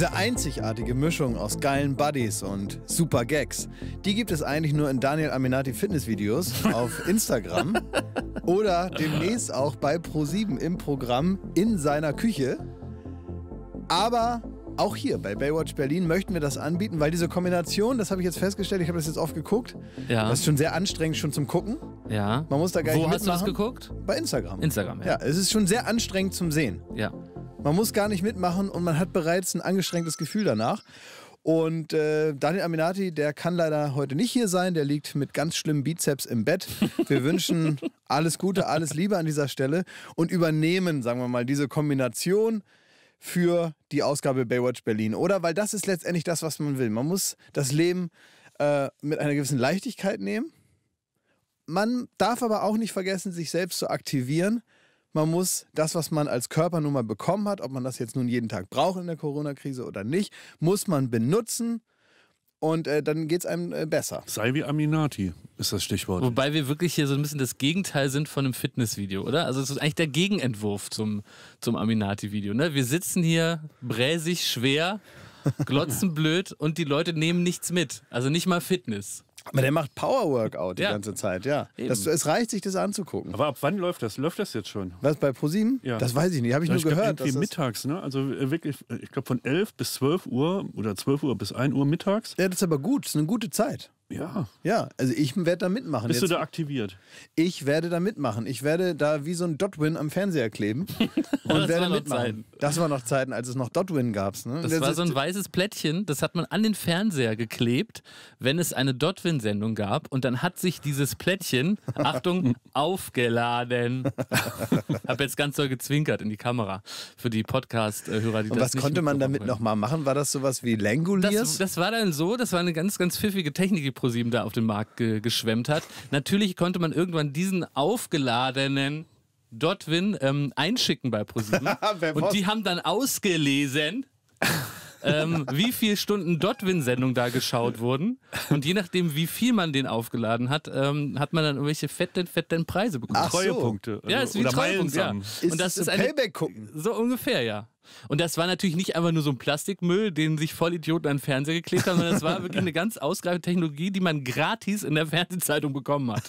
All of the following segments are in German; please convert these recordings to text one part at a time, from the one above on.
Diese einzigartige Mischung aus geilen Buddies und super Gags, die gibt es eigentlich nur in Daniel Aminati Fitnessvideos auf Instagram oder demnächst auch bei Pro7 im Programm in seiner Küche. Aber auch hier bei Baywatch Berlin möchten wir das anbieten, weil diese Kombination, das habe ich jetzt festgestellt, ich habe das jetzt oft geguckt. Ja. Das ist schon sehr anstrengend schon zum Gucken. Ja. Man muss da gar Wo nicht Wo hast mitmachen. du das geguckt? Bei Instagram. Instagram, ja. Ja, es ist schon sehr anstrengend zum Sehen. Ja. Man muss gar nicht mitmachen und man hat bereits ein angestrengtes Gefühl danach. Und äh, Daniel Aminati, der kann leider heute nicht hier sein. Der liegt mit ganz schlimmen Bizeps im Bett. Wir wünschen alles Gute, alles Liebe an dieser Stelle und übernehmen, sagen wir mal, diese Kombination für die Ausgabe Baywatch Berlin. Oder weil das ist letztendlich das, was man will. Man muss das Leben äh, mit einer gewissen Leichtigkeit nehmen. Man darf aber auch nicht vergessen, sich selbst zu aktivieren man muss das, was man als Körper nun mal bekommen hat, ob man das jetzt nun jeden Tag braucht in der Corona-Krise oder nicht, muss man benutzen und äh, dann geht es einem äh, besser. Sei wie Aminati ist das Stichwort. Wobei wir wirklich hier so ein bisschen das Gegenteil sind von einem Fitnessvideo, oder? Also es ist eigentlich der Gegenentwurf zum, zum Aminati-Video. Ne? Wir sitzen hier bräsig, schwer, glotzen blöd und die Leute nehmen nichts mit. Also nicht mal Fitness. Aber der macht Power Workout die ja. ganze Zeit, ja. Das, es reicht sich das anzugucken. Aber ab wann läuft das? Läuft das jetzt schon? Was bei ProSieben? Ja. Das weiß ich nicht, habe ich ja, nur ich gehört. Irgendwie mittags, ne? Also äh, wirklich, äh, ich glaube von 11 bis 12 Uhr oder 12 Uhr bis 1 Uhr mittags. Ja, das ist aber gut, das ist eine gute Zeit. Ja. Ja, also ich werde da mitmachen. Bist Jetzt, du da aktiviert? Ich werde da mitmachen. Ich werde da wie so ein Dotwin am Fernseher kleben und werde mitmachen. Das war noch Zeiten, als es noch Dotwin gab. Ne? Das, das, war so ein weißes Plättchen, das hat man an den Fernseher geklebt, wenn es eine Dotwin-Sendung gab. Und dann hat sich dieses Plättchen, Achtung, aufgeladen. Hab jetzt ganz doll gezwinkert in die Kamera für die Podcast-Hörer, die und das Was konnte man damit nochmal machen? War das sowas wie Langoliers? Das, das war dann so, das war eine ganz, ganz pfiffige Technik, die ProSieben da auf den Markt ge geschwemmt hat. Natürlich konnte man irgendwann diesen aufgeladenen Dotwin ähm, einschicken bei ProSieben. und die haben dann ausgelesen. ähm, wie viele Stunden Dotwin-Sendung da geschaut wurden. Und je nachdem, wie viel man den aufgeladen hat, ähm, hat man dann irgendwelche fetten, fetten Preise bekommen. Ach Treuepunkte. So. Ja, also, ist wie Treuepunkte, ja. Und das ist, ein Payback gucken. So ungefähr, ja. Und das war natürlich nicht einfach nur so ein Plastikmüll, den sich Vollidioten an den Fernseher geklebt haben, sondern das war wirklich eine ganz ausgreifende Technologie, die man gratis in der Fernsehzeitung bekommen hat.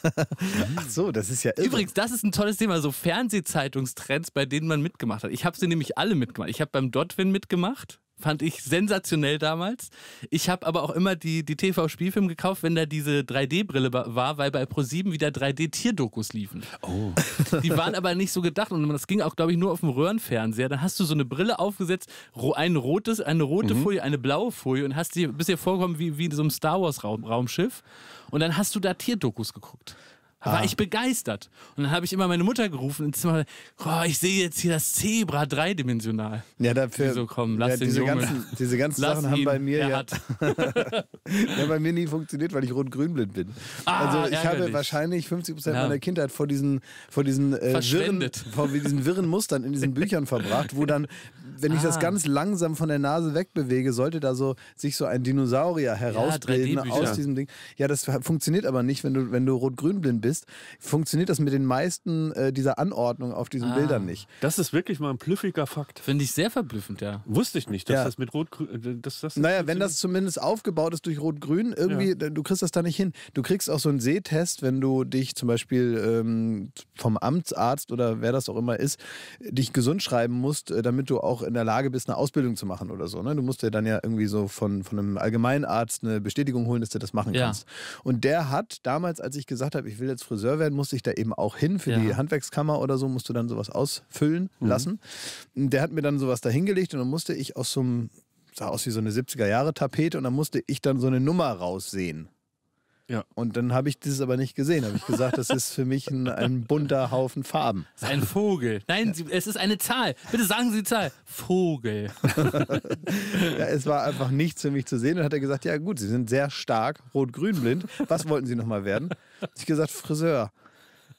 Ach so, das ist ja irre. Übrigens, das ist ein tolles Thema, so Fernsehzeitungstrends, bei denen man mitgemacht hat. Ich habe sie nämlich alle mitgemacht. Ich habe beim Dotwin mitgemacht. Fand ich sensationell damals. Ich habe aber auch immer die, die TV-Spielfilm gekauft, wenn da diese 3D-Brille war, weil bei Pro7 wieder 3D-Tierdokus liefen. Oh. Die waren aber nicht so gedacht und das ging auch, glaube ich, nur auf dem Röhrenfernseher. Dann hast du so eine Brille aufgesetzt, ein rotes, eine rote mhm. Folie, eine blaue Folie und hast dir bisher vorgekommen wie, wie in so einem Star Wars-Raumschiff. und dann hast du da Tierdokus geguckt. Da war ich begeistert. Und dann habe ich immer meine Mutter gerufen und Zimmer, oh, ich sehe jetzt hier das Zebra dreidimensional. Ja, dafür. So, komm, lass ja, den diese, ganzen, diese ganzen lass Sachen haben bei mir ja, ja bei mir nie funktioniert, weil ich rot-grün-blind bin. Ah, also ich ärgerlich. habe wahrscheinlich 50 ja. meiner Kindheit vor diesen, vor diesen äh, wirren, vor diesen wirren Mustern in diesen Büchern verbracht, wo dann wenn ah. ich das ah. ganz langsam von der Nase wegbewege, sollte da so sich so ein Dinosaurier herausdrehen ja, aus diesem Ding. Ja, das funktioniert aber nicht, wenn du, wenn du rot-grün blind bist. Funktioniert das mit den meisten äh, dieser Anordnung auf diesen ah. Bildern nicht. Das ist wirklich mal ein plüffiger Fakt. Finde ich sehr verblüffend, ja. Wusste ich nicht, dass ja. das mit rot-grün. Äh, das, das naja, wenn das zumindest aufgebaut ist durch rot-grün, irgendwie, ja. du kriegst das da nicht hin. Du kriegst auch so einen Sehtest, wenn du dich zum Beispiel ähm, vom Amtsarzt oder wer das auch immer ist, dich gesund schreiben musst, äh, damit du auch in der Lage bist, eine Ausbildung zu machen oder so. Ne? Du musst dir dann ja irgendwie so von, von einem Allgemeinarzt eine Bestätigung holen, dass du das machen ja. kannst. Und der hat damals, als ich gesagt habe, ich will jetzt Friseur werden, musste ich da eben auch hin für ja. die Handwerkskammer oder so, musst du dann sowas ausfüllen mhm. lassen. Der hat mir dann sowas dahingelegt und dann musste ich aus so einem, sah aus wie so eine 70er-Jahre-Tapete und dann musste ich dann so eine Nummer raussehen. Ja. Und dann habe ich das aber nicht gesehen. Habe ich gesagt, das ist für mich ein, ein bunter Haufen Farben. Das ist ein Vogel. Nein, ja. es ist eine Zahl. Bitte sagen Sie die Zahl. Vogel. ja, es war einfach nichts für mich zu sehen. Und hat er gesagt, ja gut, Sie sind sehr stark, rot-grün blind. Was wollten Sie nochmal werden? Hab ich gesagt, Friseur.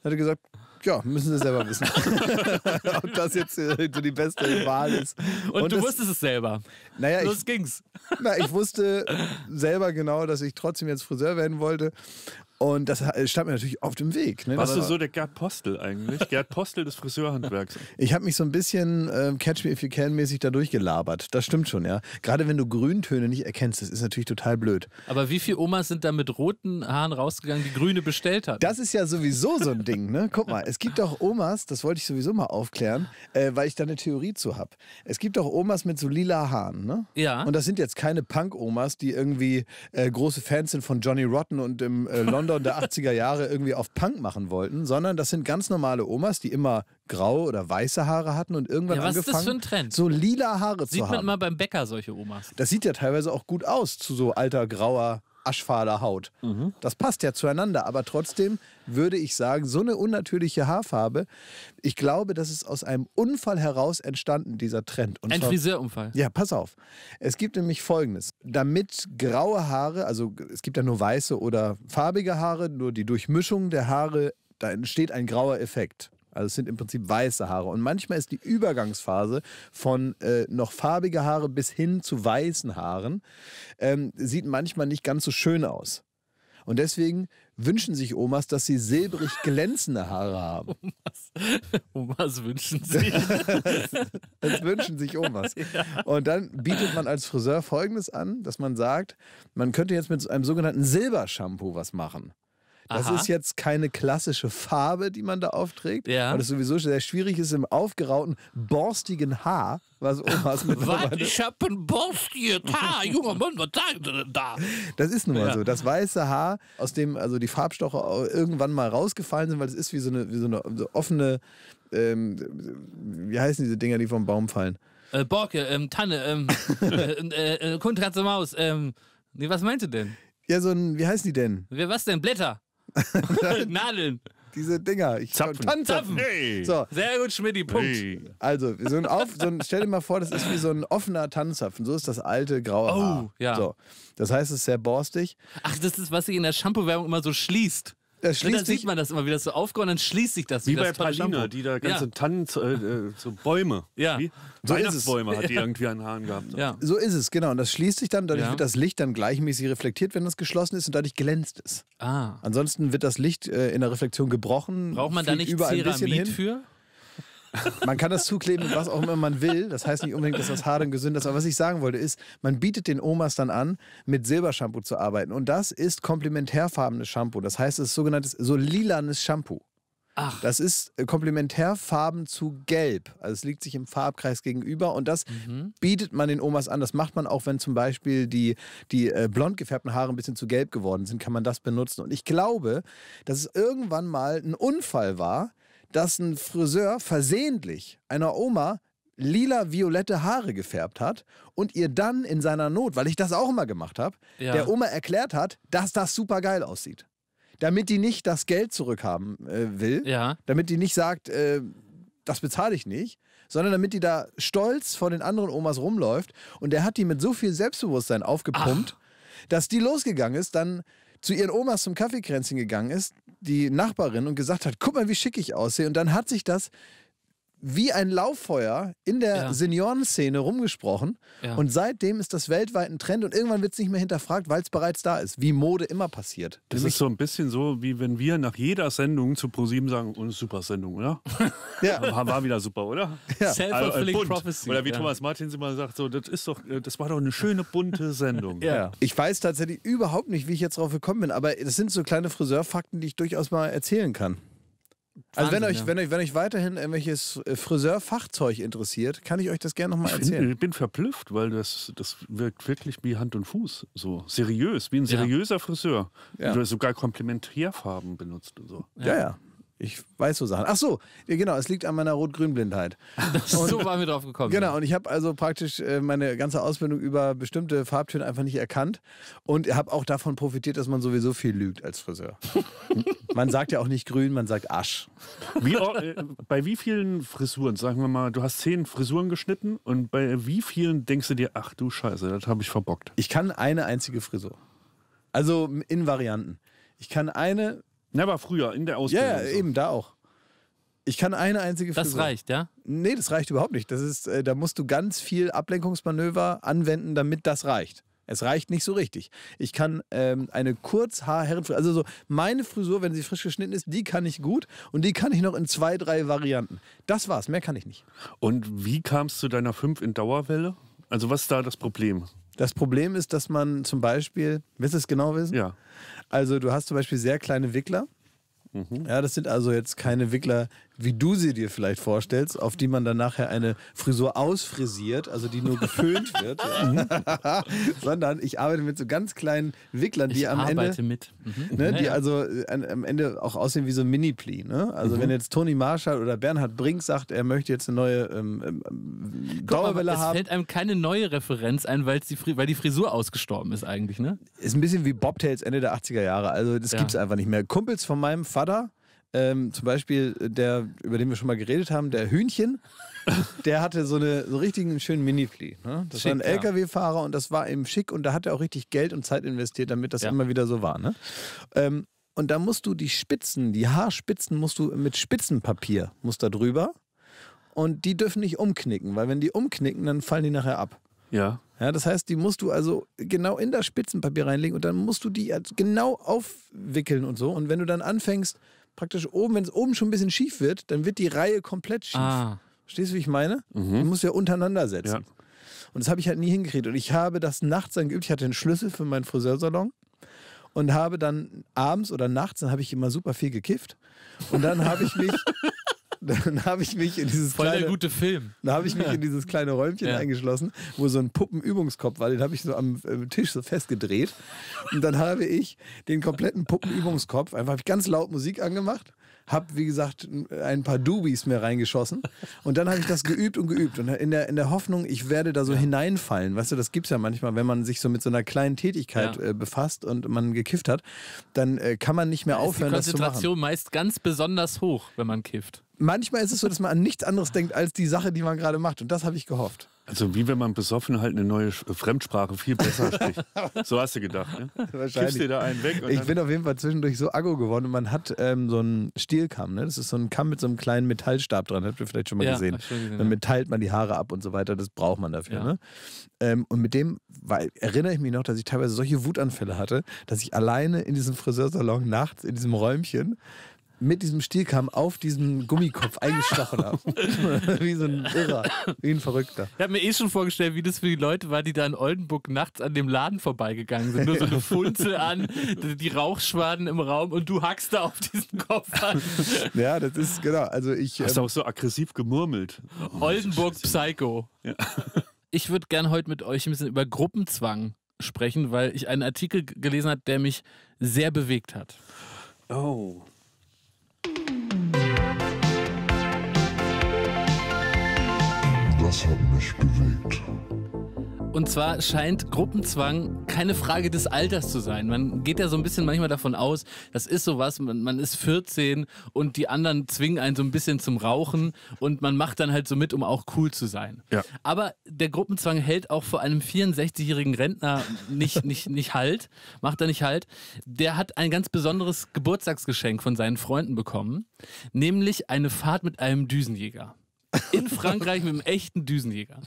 Hat er gesagt, ja, müssen sie selber wissen. Ob das jetzt äh, so die beste Wahl ist. Und, Und du das, wusstest es selber. Naja, Los ich, ging's. Na, ich wusste selber genau, dass ich trotzdem jetzt Friseur werden wollte. Und das stand mir natürlich auf dem Weg. Ne? Warst du so der Gerd Postel eigentlich? Gerd Postel des Friseurhandwerks. Ich habe mich so ein bisschen äh, Catch Me If You Can mäßig da durchgelabert. Das stimmt schon, ja. Gerade wenn du Grüntöne nicht erkennst, das ist natürlich total blöd. Aber wie viele Omas sind da mit roten Haaren rausgegangen, die grüne bestellt haben? Das ist ja sowieso so ein Ding, ne? Guck mal, es gibt auch Omas, das wollte ich sowieso mal aufklären, äh, weil ich da eine Theorie zu habe. Es gibt auch Omas mit so lila Haaren, ne? Ja. Und das sind jetzt keine Punk-Omas, die irgendwie äh, große Fans sind von Johnny Rotten und im äh, London London der 80er Jahre irgendwie auf Punk machen wollten, sondern das sind ganz normale Omas, die immer graue oder weiße Haare hatten und irgendwann ja, was angefangen, ist das für ein Trend? so lila Haare sieht zu haben. Sieht man immer beim Bäcker solche Omas. Das sieht ja teilweise auch gut aus zu so alter grauer aschfahler Haut. Mhm. Das passt ja zueinander, aber trotzdem würde ich sagen, so eine unnatürliche Haarfarbe, ich glaube, das ist aus einem Unfall heraus entstanden, dieser Trend. Und Ein zwar, Friseurunfall. Ja, pass auf. Es gibt nämlich Folgendes. Damit graue Haare, also es gibt ja nur weiße oder farbige Haare, nur die Durchmischung der Haare, da entsteht ein grauer Effekt. Also es sind im Prinzip weiße Haare. Und manchmal ist die Übergangsphase von äh, noch farbige Haare bis hin zu weißen Haaren, ähm, sieht manchmal nicht ganz so schön aus. Und deswegen wünschen sich Omas, dass sie silbrig glänzende Haare haben. Omas, Omas wünschen sich. das wünschen sich Omas. Ja. Und dann bietet man als Friseur Folgendes an, dass man sagt, man könnte jetzt mit einem sogenannten Silbershampoo was machen. Das Aha. ist jetzt keine klassische Farbe, die man da aufträgt, ja. weil es sowieso sehr schwierig ist im aufgerauten, borstigen Haar, was Omas mit Was? Ich hab ein borstiges Haar, junger Mann, was sagen Sie denn da? Das ist nun mal ja. so. Das weiße Haar, aus dem also die Farbstoche irgendwann mal rausgefallen sind, weil es ist wie so eine, wie so eine so offene, ähm, wie heißen diese Dinger, die vom Baum fallen? Äh, Borke, ähm, Tanne, ähm, äh, äh, äh Kundratze Maus, ähm, was meinst du denn? Ja, so ein, wie heißen die denn? Was denn? Blätter. Nadeln. Diese Dinger. Ich Zapfen. Kann, Zapfen. Hey. So. Sehr gut, Schmidti, Punkt. Hey. Also, so ein auf, so ein, stell dir mal vor, das ist wie so ein offener Tannenzapfen. So ist das alte graue oh, Haar. ja. So. Das heißt, es ist sehr borstig. Ach, das ist, was sich in der Shampoo-Werbung immer so schließt. Das schließt dann sieht man das immer wieder so aufgehauen, dann schließt sich das wie wieder. Wie bei Palina, die da ganze ja. Tannen, äh, äh, so Bäume. Ja. Wie? So Weihnachtsbäume hat die ja. irgendwie an den gehabt. Ja. So ist es, genau. Und das schließt sich dann, dadurch ja. wird das Licht dann gleichmäßig reflektiert, wenn das geschlossen ist und dadurch glänzt es. Ah. Ansonsten wird das Licht äh, in der Reflexion gebrochen. Braucht man da nicht Ceramid für? Man kann das zukleben mit was auch immer man will. Das heißt nicht unbedingt, dass das Haar dann gesund ist. Aber was ich sagen wollte, ist, man bietet den Omas dann an, mit Silbershampoo zu arbeiten. Und das ist komplementärfarbenes Shampoo. Das heißt, es ist sogenanntes so lilanes Shampoo. Ach. Das ist äh, Komplementärfarben zu Gelb. Also es liegt sich im Farbkreis gegenüber und das mhm. bietet man den Omas an. Das macht man auch, wenn zum Beispiel die, die äh, blond gefärbten Haare ein bisschen zu gelb geworden sind, kann man das benutzen. Und ich glaube, dass es irgendwann mal ein Unfall war, dass ein Friseur versehentlich einer Oma lila violette Haare gefärbt hat und ihr dann in seiner Not, weil ich das auch immer gemacht habe, ja. der Oma erklärt hat, dass das super geil aussieht. Damit die nicht das Geld zurückhaben äh, will, ja. damit die nicht sagt, äh, das bezahle ich nicht, sondern damit die da stolz vor den anderen Omas rumläuft und der hat die mit so viel Selbstbewusstsein aufgepumpt, Ach. dass die losgegangen ist, dann zu ihren Omas zum Kaffeekränzchen gegangen ist, die Nachbarin, und gesagt hat, guck mal, wie schick ich aussehe. Und dann hat sich das wie ein Lauffeuer in der ja. Seniorenszene rumgesprochen. Ja. Und seitdem ist das weltweit ein Trend und irgendwann wird es nicht mehr hinterfragt, weil es bereits da ist, wie Mode immer passiert. Das Nämlich ist so ein bisschen so, wie wenn wir nach jeder Sendung zu ProSieben sagen, oh, eine super Sendung, oder? Ja. War wieder super, oder? Ja. Self-fulfilling also, Prophecy. Oder wie ja. Thomas Martins immer sagt, so, das ist doch, äh, das war doch eine schöne bunte Sendung. ja. Ich weiß tatsächlich überhaupt nicht, wie ich jetzt drauf gekommen bin, aber das sind so kleine Friseurfakten, die ich durchaus mal erzählen kann also wenn euch, ja. wenn, euch, wenn euch weiterhin irgendwelches äh, Friseurfachzeug interessiert, kann ich euch das gerne nochmal erzählen. Ich bin, verblüfft, weil das, das wirkt wirklich wie Hand und Fuß. So seriös, wie ein seriöser ja. Friseur. Ja. Oder sogar Komplementärfarben benutzt und so. Ja, ja. Ich weiß so Sachen. Ach so, ja, genau, es liegt an meiner Rot-Grün-Blindheit. so waren wir drauf gekommen. Genau, ja. und ich habe also praktisch äh, meine ganze Ausbildung über bestimmte Farbtöne einfach nicht erkannt und habe auch davon profitiert, dass man sowieso viel lügt als Friseur. man sagt ja auch nicht grün, man sagt Asch. Wie, äh, bei wie vielen Frisuren, sagen wir mal, du hast zehn Frisuren geschnitten und bei wie vielen denkst du dir, ach du Scheiße, das habe ich verbockt? Ich kann eine einzige Frisur. Also in Varianten. Ich kann eine ja, war früher in der Ausbildung. Ja, so. eben, da auch. Ich kann eine einzige Frisur. Das reicht, ja? Nee, das reicht überhaupt nicht. Das ist, äh, da musst du ganz viel Ablenkungsmanöver anwenden, damit das reicht. Es reicht nicht so richtig. Ich kann ähm, eine Kurzhaar-Herrenfrisur, also so meine Frisur, wenn sie frisch geschnitten ist, die kann ich gut und die kann ich noch in zwei, drei Varianten. Das war's, mehr kann ich nicht. Und wie kamst du deiner 5 in Dauerwelle? Also was ist da das Problem? Das Problem ist, dass man zum Beispiel, willst du es genau wissen? Ja. Also du hast zum Beispiel sehr kleine Wickler. Mhm. Ja, das sind also jetzt keine Wickler, wie du sie dir vielleicht vorstellst, auf die man dann nachher eine Frisur ausfrisiert, also die nur geföhnt wird, sondern ich arbeite mit so ganz kleinen Wicklern, die ich am Ende, mhm. ne, die ja. also äh, an, am Ende auch aussehen wie so ein Mini-Pli. Ne? Also mhm. wenn jetzt Toni Marshall oder Bernhard Brink sagt, er möchte jetzt eine neue ähm, ähm, ähm Dauerwelle haben, es fällt einem keine neue Referenz ein, weil die, weil die Frisur ausgestorben ist eigentlich. Ne? Ist ein bisschen wie Bobtails Ende der 80er Jahre. Also das ja. es einfach nicht mehr. Kumpels von meinem Vater ähm, zum Beispiel äh, der, über den wir schon mal geredet haben, der Hühnchen, der hatte so, eine, so einen richtigen schönen Mini-Flea. Ne? Das schick, war ein LKW-Fahrer und das war eben schick und da hat er auch richtig Geld und Zeit investiert, damit das ja. immer wieder so war. Ne? Ähm, und da musst du die Spitzen, die Haarspitzen musst du mit Spitzenpapier musst da drüber und die dürfen nicht umknicken, weil wenn die umknicken, dann fallen die nachher ab. Ja. Ja, das heißt, die musst du also genau in das Spitzenpapier reinlegen und dann musst du die genau aufwickeln und so. Und wenn du dann anfängst, praktisch oben, wenn es oben schon ein bisschen schief wird, dann wird die Reihe komplett schief. Ah. Verstehst du, wie ich meine? Mhm. Man muss ja untereinander setzen. Ja. Und das habe ich halt nie hingekriegt. Und ich habe das nachts dann geübt. Ich hatte den Schlüssel für meinen Friseursalon und habe dann abends oder nachts, dann habe ich immer super viel gekifft. Und dann habe ich mich dann habe ich mich in dieses Voll kleine, der gute Film. Dann habe ich mich in dieses kleine Räumchen ja. eingeschlossen, wo so ein Puppenübungskopf war, den habe ich so am äh, Tisch so festgedreht und dann habe ich den kompletten Puppenübungskopf einfach ich ganz laut Musik angemacht habe, wie gesagt, ein paar Dubis mir reingeschossen. Und dann habe ich das geübt und geübt. Und in der, in der Hoffnung, ich werde da so ja. hineinfallen. Weißt du, das gibt es ja manchmal, wenn man sich so mit so einer kleinen Tätigkeit ja. äh, befasst und man gekifft hat, dann äh, kann man nicht mehr da aufhören, das zu machen. Die Konzentration meist ganz besonders hoch, wenn man kifft. Manchmal ist es so, dass man an nichts anderes denkt als die Sache, die man gerade macht. Und das habe ich gehofft. Also wie wenn man besoffen halt eine neue Fremdsprache viel besser spricht. so hast du gedacht, ne? Wahrscheinlich. dir da einen weg. ich bin auf jeden Fall zwischendurch so aggro geworden. Und man hat ähm, so einen Stielkamm, ne? Das ist so ein Kamm mit so einem kleinen Metallstab dran. Habt ihr vielleicht schon mal ja, gesehen. gesehen. Damit teilt man die Haare ab und so weiter. Das braucht man dafür, ja. ne? Ähm, und mit dem weil, erinnere ich mich noch, dass ich teilweise solche Wutanfälle hatte, dass ich alleine in diesem Friseursalon nachts in diesem Räumchen mit diesem Stielkamm auf diesen Gummikopf eingestochen habe. wie so ein Irrer, wie ein Verrückter. Ich habe mir eh schon vorgestellt, wie das für die Leute war, die da in Oldenburg nachts an dem Laden vorbeigegangen sind. Nur so eine Funzel an, die Rauchschwaden im Raum und du hackst da auf diesen Kopf an. ja, das ist, genau. Also ich. Hast ähm, auch so aggressiv gemurmelt. Oh, Oldenburg Psycho. Ja. Ich würde gern heute mit euch ein bisschen über Gruppenzwang sprechen, weil ich einen Artikel gelesen habe, der mich sehr bewegt hat. Oh. das hat mich bewegt. Und zwar scheint Gruppenzwang keine Frage des Alters zu sein. Man geht ja so ein bisschen manchmal davon aus, das ist sowas, man, man ist 14 und die anderen zwingen einen so ein bisschen zum Rauchen und man macht dann halt so mit, um auch cool zu sein. Ja. Aber der Gruppenzwang hält auch vor einem 64-jährigen Rentner nicht, nicht, nicht halt, macht er nicht halt. Der hat ein ganz besonderes Geburtstagsgeschenk von seinen Freunden bekommen, nämlich eine Fahrt mit einem Düsenjäger in Frankreich mit einem echten Düsenjäger.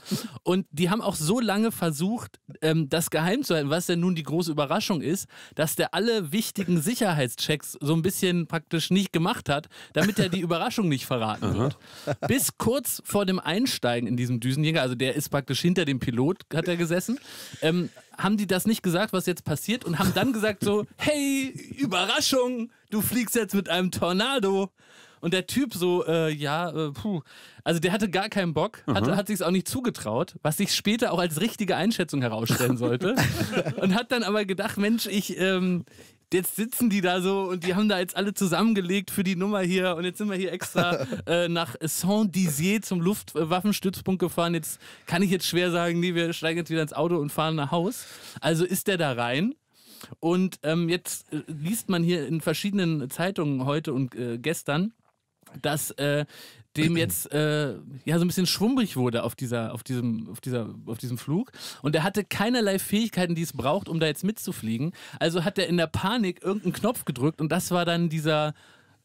Und die haben auch so lange versucht, ähm, das geheim zu halten, was denn nun die große Überraschung ist, dass der alle wichtigen Sicherheitschecks so ein bisschen praktisch nicht gemacht hat, damit er die Überraschung nicht verraten wird. Bis kurz vor dem Einsteigen in diesem Düsenjäger, also der ist praktisch hinter dem Pilot, hat er gesessen, ähm, haben die das nicht gesagt, was jetzt passiert und haben dann gesagt so, hey, Überraschung, du fliegst jetzt mit einem Tornado. Und der Typ so, äh, ja, äh, puh. Also der hatte gar keinen Bock, hat, mhm. hat sich es auch nicht zugetraut, was sich später auch als richtige Einschätzung herausstellen sollte. und hat dann aber gedacht, Mensch, ich, ähm, jetzt sitzen die da so und die haben da jetzt alle zusammengelegt für die Nummer hier und jetzt sind wir hier extra äh, nach Saint-Dizier zum Luftwaffenstützpunkt gefahren. Jetzt kann ich jetzt schwer sagen, nee, wir steigen jetzt wieder ins Auto und fahren nach Haus. Also ist der da rein. Und ähm, jetzt äh, liest man hier in verschiedenen Zeitungen heute und äh, gestern, dass äh, dem jetzt äh, ja so ein bisschen schwummrig wurde auf dieser, auf diesem, auf dieser, auf diesem Flug. Und er hatte keinerlei Fähigkeiten, die es braucht, um da jetzt mitzufliegen. Also hat er in der Panik irgendeinen Knopf gedrückt und das war dann dieser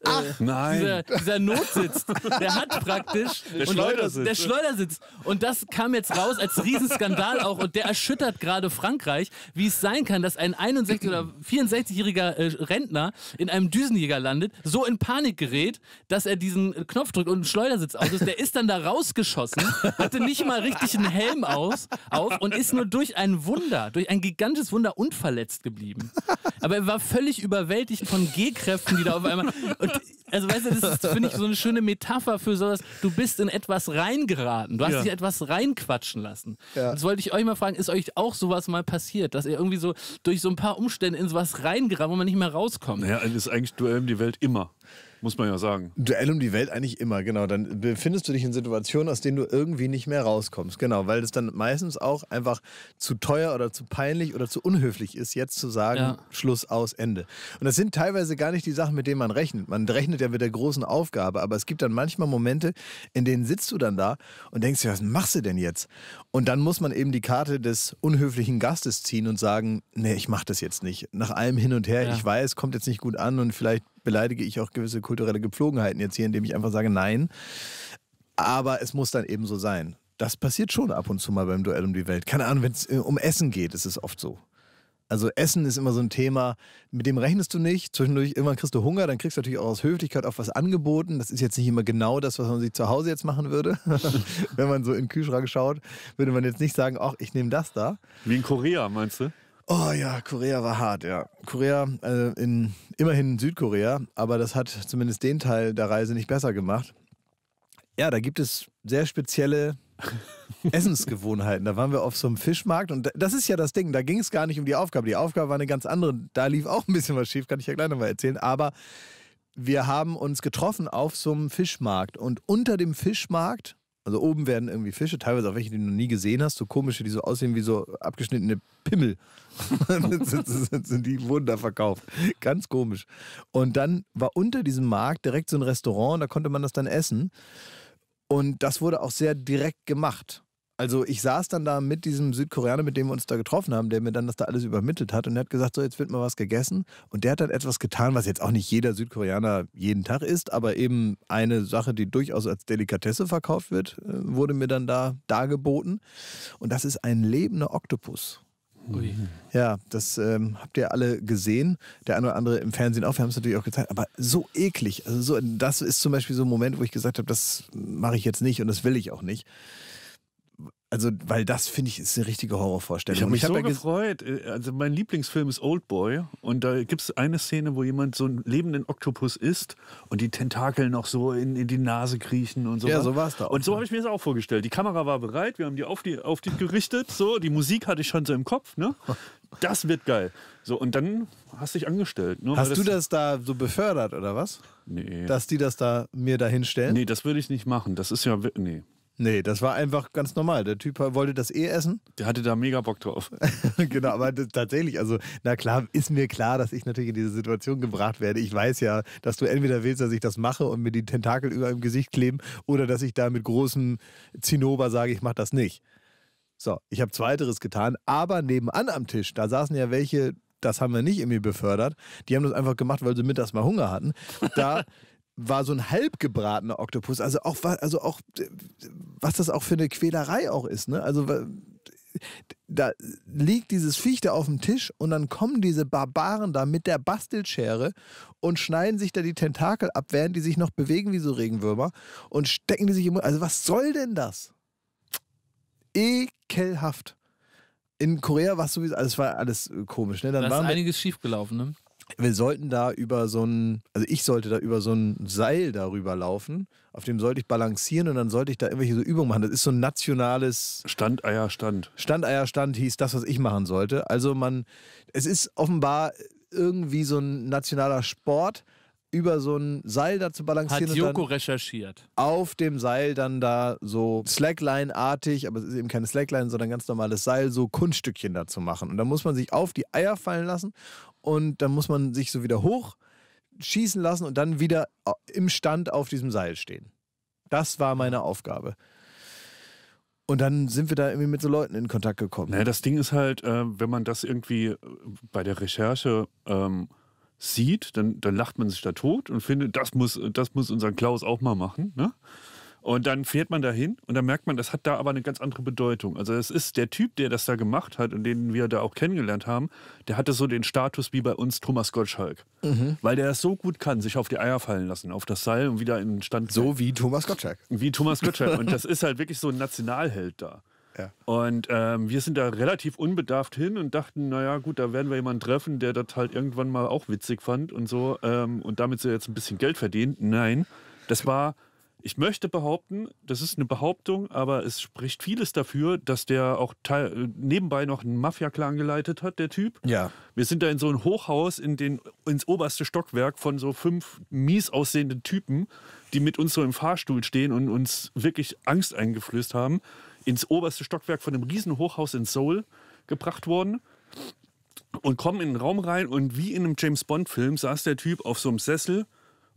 äh, Ach, nein. Dieser, dieser Notsitz, der hat praktisch. Der Schleudersitz. Der Schleudersitz. Und das kam jetzt raus als Riesenskandal auch und der erschüttert gerade Frankreich, wie es sein kann, dass ein 61- oder 64-jähriger äh, Rentner in einem Düsenjäger landet, so in Panik gerät, dass er diesen Knopf drückt und einen Schleudersitz auslöst. Der ist dann da rausgeschossen, hatte nicht mal richtig einen Helm aus, auf und ist nur durch ein Wunder, durch ein gigantisches Wunder unverletzt geblieben. Aber er war völlig überwältigt von G-Kräften, die da auf einmal. Und also weißt du, das ist, finde ich, so eine schöne Metapher für sowas. Du bist in etwas reingeraten. Du hast ja. dich etwas reinquatschen lassen. Ja. Das wollte ich euch mal fragen, ist euch auch sowas mal passiert, dass ihr irgendwie so durch so ein paar Umstände in sowas reingeraten, wo man nicht mehr rauskommt? Ja, das ist eigentlich duell um die Welt immer. Muss man ja sagen. Duell um die Welt eigentlich immer, genau. Dann befindest du dich in Situationen, aus denen du irgendwie nicht mehr rauskommst. Genau, weil es dann meistens auch einfach zu teuer oder zu peinlich oder zu unhöflich ist, jetzt zu sagen, ja. Schluss, aus, Ende. Und das sind teilweise gar nicht die Sachen, mit denen man rechnet. Man rechnet ja mit der großen Aufgabe, aber es gibt dann manchmal Momente, in denen sitzt du dann da und denkst dir, was machst du denn jetzt? Und dann muss man eben die Karte des unhöflichen Gastes ziehen und sagen, nee, ich mach das jetzt nicht. Nach allem hin und her, ja. ich weiß, kommt jetzt nicht gut an und vielleicht beleidige ich auch gewisse kulturelle Gepflogenheiten jetzt hier, indem ich einfach sage nein. Aber es muss dann eben so sein. Das passiert schon ab und zu mal beim Duell um die Welt. Keine Ahnung, wenn es äh, um Essen geht, ist es oft so. Also Essen ist immer so ein Thema, mit dem rechnest du nicht. Zwischendurch irgendwann kriegst du Hunger, dann kriegst du natürlich auch aus Höflichkeit auch was angeboten. Das ist jetzt nicht immer genau das, was man sich zu Hause jetzt machen würde. Wenn man so in den Kühlschrank schaut, würde man jetzt nicht sagen, ach, ich nehme das da. Wie in Korea, meinst du? Oh ja, Korea war hart, ja. Korea, äh, in, immerhin Südkorea, aber das hat zumindest den Teil der Reise nicht besser gemacht. Ja, da gibt es sehr spezielle Essensgewohnheiten. Da waren wir auf so einem Fischmarkt und das ist ja das Ding, da ging es gar nicht um die Aufgabe. Die Aufgabe war eine ganz andere. Da lief auch ein bisschen was schief, kann ich ja gleich nochmal erzählen. Aber wir haben uns getroffen auf so einem Fischmarkt und unter dem Fischmarkt also oben werden irgendwie Fische, teilweise auch welche, die du noch nie gesehen hast, so komische, die so aussehen wie so abgeschnittene Pimmel. die wurden da verkauft. Ganz komisch. Und dann war unter diesem Markt direkt so ein Restaurant, da konnte man das dann essen. Und das wurde auch sehr direkt gemacht. Also ich saß dann da mit diesem Südkoreaner, mit dem wir uns da getroffen haben, der mir dann das da alles übermittelt hat und der hat gesagt, so jetzt wird mal was gegessen und der hat dann etwas getan, was jetzt auch nicht jeder Südkoreaner jeden Tag isst, aber eben eine Sache, die durchaus als Delikatesse verkauft wird, äh, wurde mir dann da dargeboten und das ist ein lebender Oktopus. Ui. Ja, das ähm, habt ihr alle gesehen. Der eine oder andere im Fernsehen auch. Wir haben es natürlich auch gezeigt. Aber so eklig. Also so, das ist zum Beispiel so ein Moment, wo ich gesagt habe, das mache ich jetzt nicht und das will ich auch nicht. Also, weil das finde ich ist eine richtige Horrorvorstellung. Ich habe mich hab so ja gefreut. Äh, also, mein Lieblingsfilm ist Oldboy. Und da gibt es eine Szene, wo jemand so einen lebenden Oktopus isst und die Tentakel noch so in, in die Nase kriechen und so. Ja, so war es da. Auch, und so habe ich mir das auch vorgestellt. Die Kamera war bereit, wir haben die auf die, auf die gerichtet. So, die Musik hatte ich schon so im Kopf. Ne? Das wird geil. So, und dann hast du dich angestellt. Ne? Hast das du das da so befördert oder was? Nee. Dass die das da mir da hinstellen? Nee, das würde ich nicht machen. Das ist ja. Nee. Nee, das war einfach ganz normal. Der Typ wollte das eh essen. Der hatte da mega Bock drauf. genau, aber das, tatsächlich, also, na klar, ist mir klar, dass ich natürlich in diese Situation gebracht werde. Ich weiß ja, dass du entweder willst, dass ich das mache und mir die Tentakel über im Gesicht kleben oder dass ich da mit großem Zinnober sage, ich mach das nicht. So, ich habe zweiteres getan, aber nebenan am Tisch, da saßen ja welche, das haben wir nicht irgendwie befördert. Die haben das einfach gemacht, weil sie mittags mal Hunger hatten. Da war so ein halb gebratener Oktopus. Also auch, also auch, was das auch für eine Quälerei auch ist, ne? Also da liegt dieses Viech da auf dem Tisch und dann kommen diese Barbaren da mit der Bastelschere und schneiden sich da die Tentakel ab, während die sich noch bewegen wie so Regenwürmer und stecken die sich im Mund. Also was soll denn das? Ekelhaft. In Korea war es sowieso, also es war alles äh, komisch. Ne? Dann da ist einiges schiefgelaufen, ne? wir sollten da über so ein, also ich sollte da über so ein Seil darüber laufen, auf dem sollte ich balancieren und dann sollte ich da irgendwelche so Übungen machen. Das ist so ein nationales Standeierstand. Standeierstand hieß das, was ich machen sollte. Also man, es ist offenbar irgendwie so ein nationaler Sport, über so ein Seil da zu balancieren. Hat Joko recherchiert. Auf dem Seil dann da so Slackline-artig, aber es ist eben keine Slackline, sondern ganz normales Seil, so Kunststückchen da zu machen. Und da muss man sich auf die Eier fallen lassen und dann muss man sich so wieder hoch schießen lassen und dann wieder äh, im Stand auf diesem Seil stehen. Das war meine Aufgabe. Und dann sind wir da irgendwie mit so Leuten in Kontakt gekommen. Naja, das Ding ist halt, äh, wenn man das irgendwie äh, bei der Recherche ähm, sieht, dann, dann lacht man sich da tot und findet, das muss, das muss unser Klaus auch mal machen. Ne? Und dann fährt man da hin und dann merkt man, das hat da aber eine ganz andere Bedeutung. Also es ist der Typ, der das da gemacht hat und den wir da auch kennengelernt haben, der hatte so den Status wie bei uns Thomas Gottschalk. Mhm. Weil der das so gut kann, sich auf die Eier fallen lassen, auf das Seil und wieder in Stand. So wie Thomas Gottschalk. Wie Thomas Gottschalk. Und das ist halt wirklich so ein Nationalheld da. Ja. Und ähm, wir sind da relativ unbedarft hin und dachten, naja, gut, da werden wir jemanden treffen, der das halt irgendwann mal auch witzig fand und so. Ähm, und damit so jetzt ein bisschen Geld verdient. Nein, das war ich möchte behaupten, das ist eine Behauptung, aber es spricht vieles dafür, dass der auch nebenbei noch einen Mafia-Clan geleitet hat, der Typ. Ja. Wir sind da in so ein Hochhaus in den, ins oberste Stockwerk von so fünf mies aussehenden Typen, die mit uns so im Fahrstuhl stehen und uns wirklich Angst eingeflößt haben. Ins oberste Stockwerk von einem riesen Hochhaus in Seoul gebracht worden und kommen in den Raum rein und wie in einem James Bond-Film saß der Typ auf so einem Sessel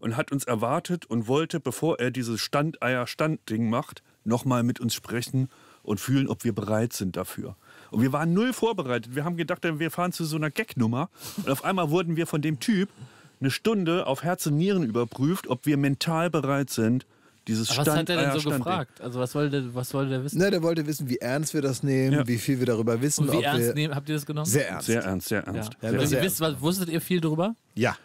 und hat uns erwartet und wollte, bevor er dieses Standeier-Standding macht, nochmal mit uns sprechen und fühlen, ob wir bereit sind dafür. Und wir waren null vorbereitet. Wir haben gedacht, wir fahren zu so einer Gag-Nummer. Und auf einmal wurden wir von dem Typ eine Stunde auf Herz und Nieren überprüft, ob wir mental bereit sind, dieses Aber Stand, Was hat er denn so Stand gefragt? Also was wollte, was wollte der wissen? Na, der wollte wissen, wie ernst wir das nehmen, ja. wie viel wir darüber wissen. Und wie ernst nehmen, habt ihr das genommen? Sehr ernst. Sehr ernst, sehr ernst. Ja. Sehr also ernst. Sehr Wisst, was, wusstet ihr viel darüber? Ja.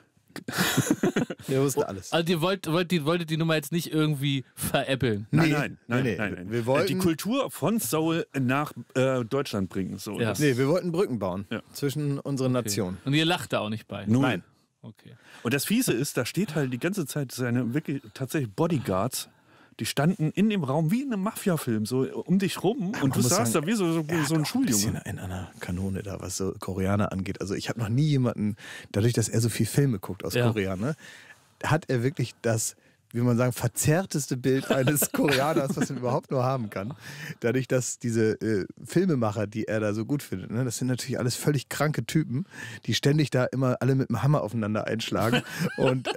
Wir wussten oh, alles. Also ihr wollt, wollt, die, wolltet die Nummer jetzt nicht irgendwie veräppeln. Nein, nein, nein, nee, nein, nein. Wir wollten die Kultur von Seoul nach äh, Deutschland bringen. So, ja. Nee, wir wollten Brücken bauen ja. zwischen unseren okay. Nationen. Und ihr lacht da auch nicht bei. Nein. Okay. Und das Fiese ist, da steht halt die ganze Zeit seine wirklich tatsächlich Bodyguards die standen in dem Raum wie in einem Mafia-Film, so um dich rum Ach, und du saßt da wie so, so, so ein Schuljunge. Ein in einer Kanone da, was so Koreaner angeht. Also ich habe noch nie jemanden, dadurch, dass er so viel Filme guckt aus ja. Korea, ne, hat er wirklich das wie man sagen, verzerrteste Bild eines Koreaners, was man überhaupt nur haben kann. Dadurch, dass diese äh, Filmemacher, die er da so gut findet, ne, das sind natürlich alles völlig kranke Typen, die ständig da immer alle mit dem Hammer aufeinander einschlagen. Und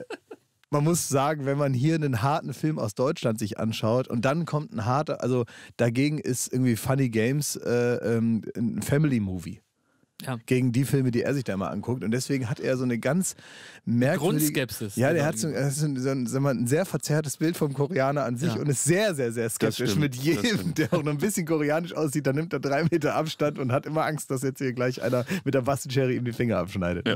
man muss sagen, wenn man hier einen harten Film aus Deutschland sich anschaut und dann kommt ein harter, also dagegen ist irgendwie Funny Games äh, ähm, ein Family-Movie. Ja. gegen die Filme, die er sich da mal anguckt. Und deswegen hat er so eine ganz merkwürdige... Grundskepsis. Ja, der genau. hat so, so, ein, so ein, sehr verzerrtes Bild vom Koreaner an sich ja. und ist sehr, sehr, sehr skeptisch mit jedem, der auch noch ein bisschen koreanisch aussieht. Dann nimmt er drei Meter Abstand und hat immer Angst, dass jetzt hier gleich einer mit der Bastelschere ihm die Finger abschneidet. Ja.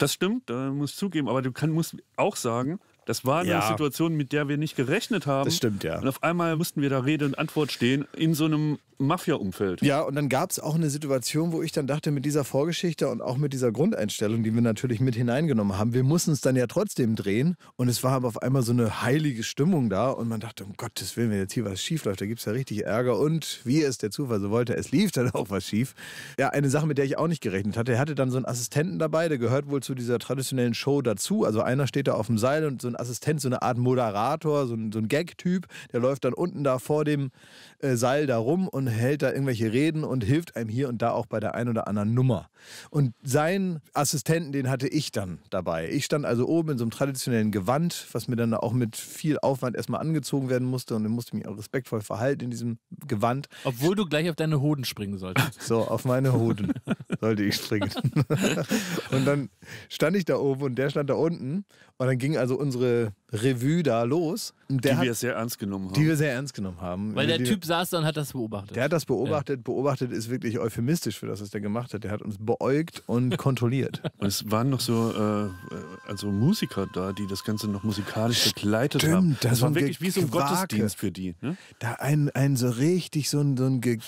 Das stimmt, äh, muss zugeben, aber du kann, musst auch sagen, das war eine ja. Situation, mit der wir nicht gerechnet haben. Das stimmt, ja. Und auf einmal mussten wir da Rede und Antwort stehen in so einem Mafia-Umfeld. Ja, und dann gab es auch eine Situation, wo ich dann dachte, mit dieser Vorgeschichte und auch mit dieser Grundeinstellung, die wir natürlich mit hineingenommen haben, wir mussten es dann ja trotzdem drehen. Und es war aber auf einmal so eine heilige Stimmung da. Und man dachte, um Gottes Willen, wenn jetzt hier was schief läuft, da gibt es ja richtig Ärger. Und wie es der Zufall so wollte, es lief dann auch was schief. Ja, eine Sache, mit der ich auch nicht gerechnet hatte. Er hatte dann so einen Assistenten dabei, der gehört wohl zu dieser traditionellen Show dazu. Also einer steht da auf dem Seil und so ein Assistent, so eine Art Moderator, so ein, so ein Gag-Typ, der läuft dann unten da vor dem äh, Seil da rum und hält da irgendwelche Reden und hilft einem hier und da auch bei der einen oder anderen Nummer. Und seinen Assistenten, den hatte ich dann dabei. Ich stand also oben in so einem traditionellen Gewand, was mir dann auch mit viel Aufwand erstmal angezogen werden musste und dann musste mich auch respektvoll verhalten in diesem Gewand. Obwohl du gleich auf deine Hoden springen solltest. So, auf meine Hoden sollte ich springen. und dann stand ich da oben und der stand da unten und dann ging also unsere unsere Revue da los. Der die hat, wir sehr ernst genommen haben. Die wir sehr ernst genommen haben. Weil der die, Typ saß da und hat das beobachtet. Der hat das beobachtet. Ja. Beobachtet ist wirklich euphemistisch für das, was der gemacht hat. Der hat uns beäugt und kontrolliert. Und es waren noch so äh, äh, also Musiker da, die das Ganze noch musikalisch begleitet Stimmt, haben. Das, das war wirklich wie so ein Gottesdienst für die. Ne? Da ein, ein so richtig so ein, so ein Ge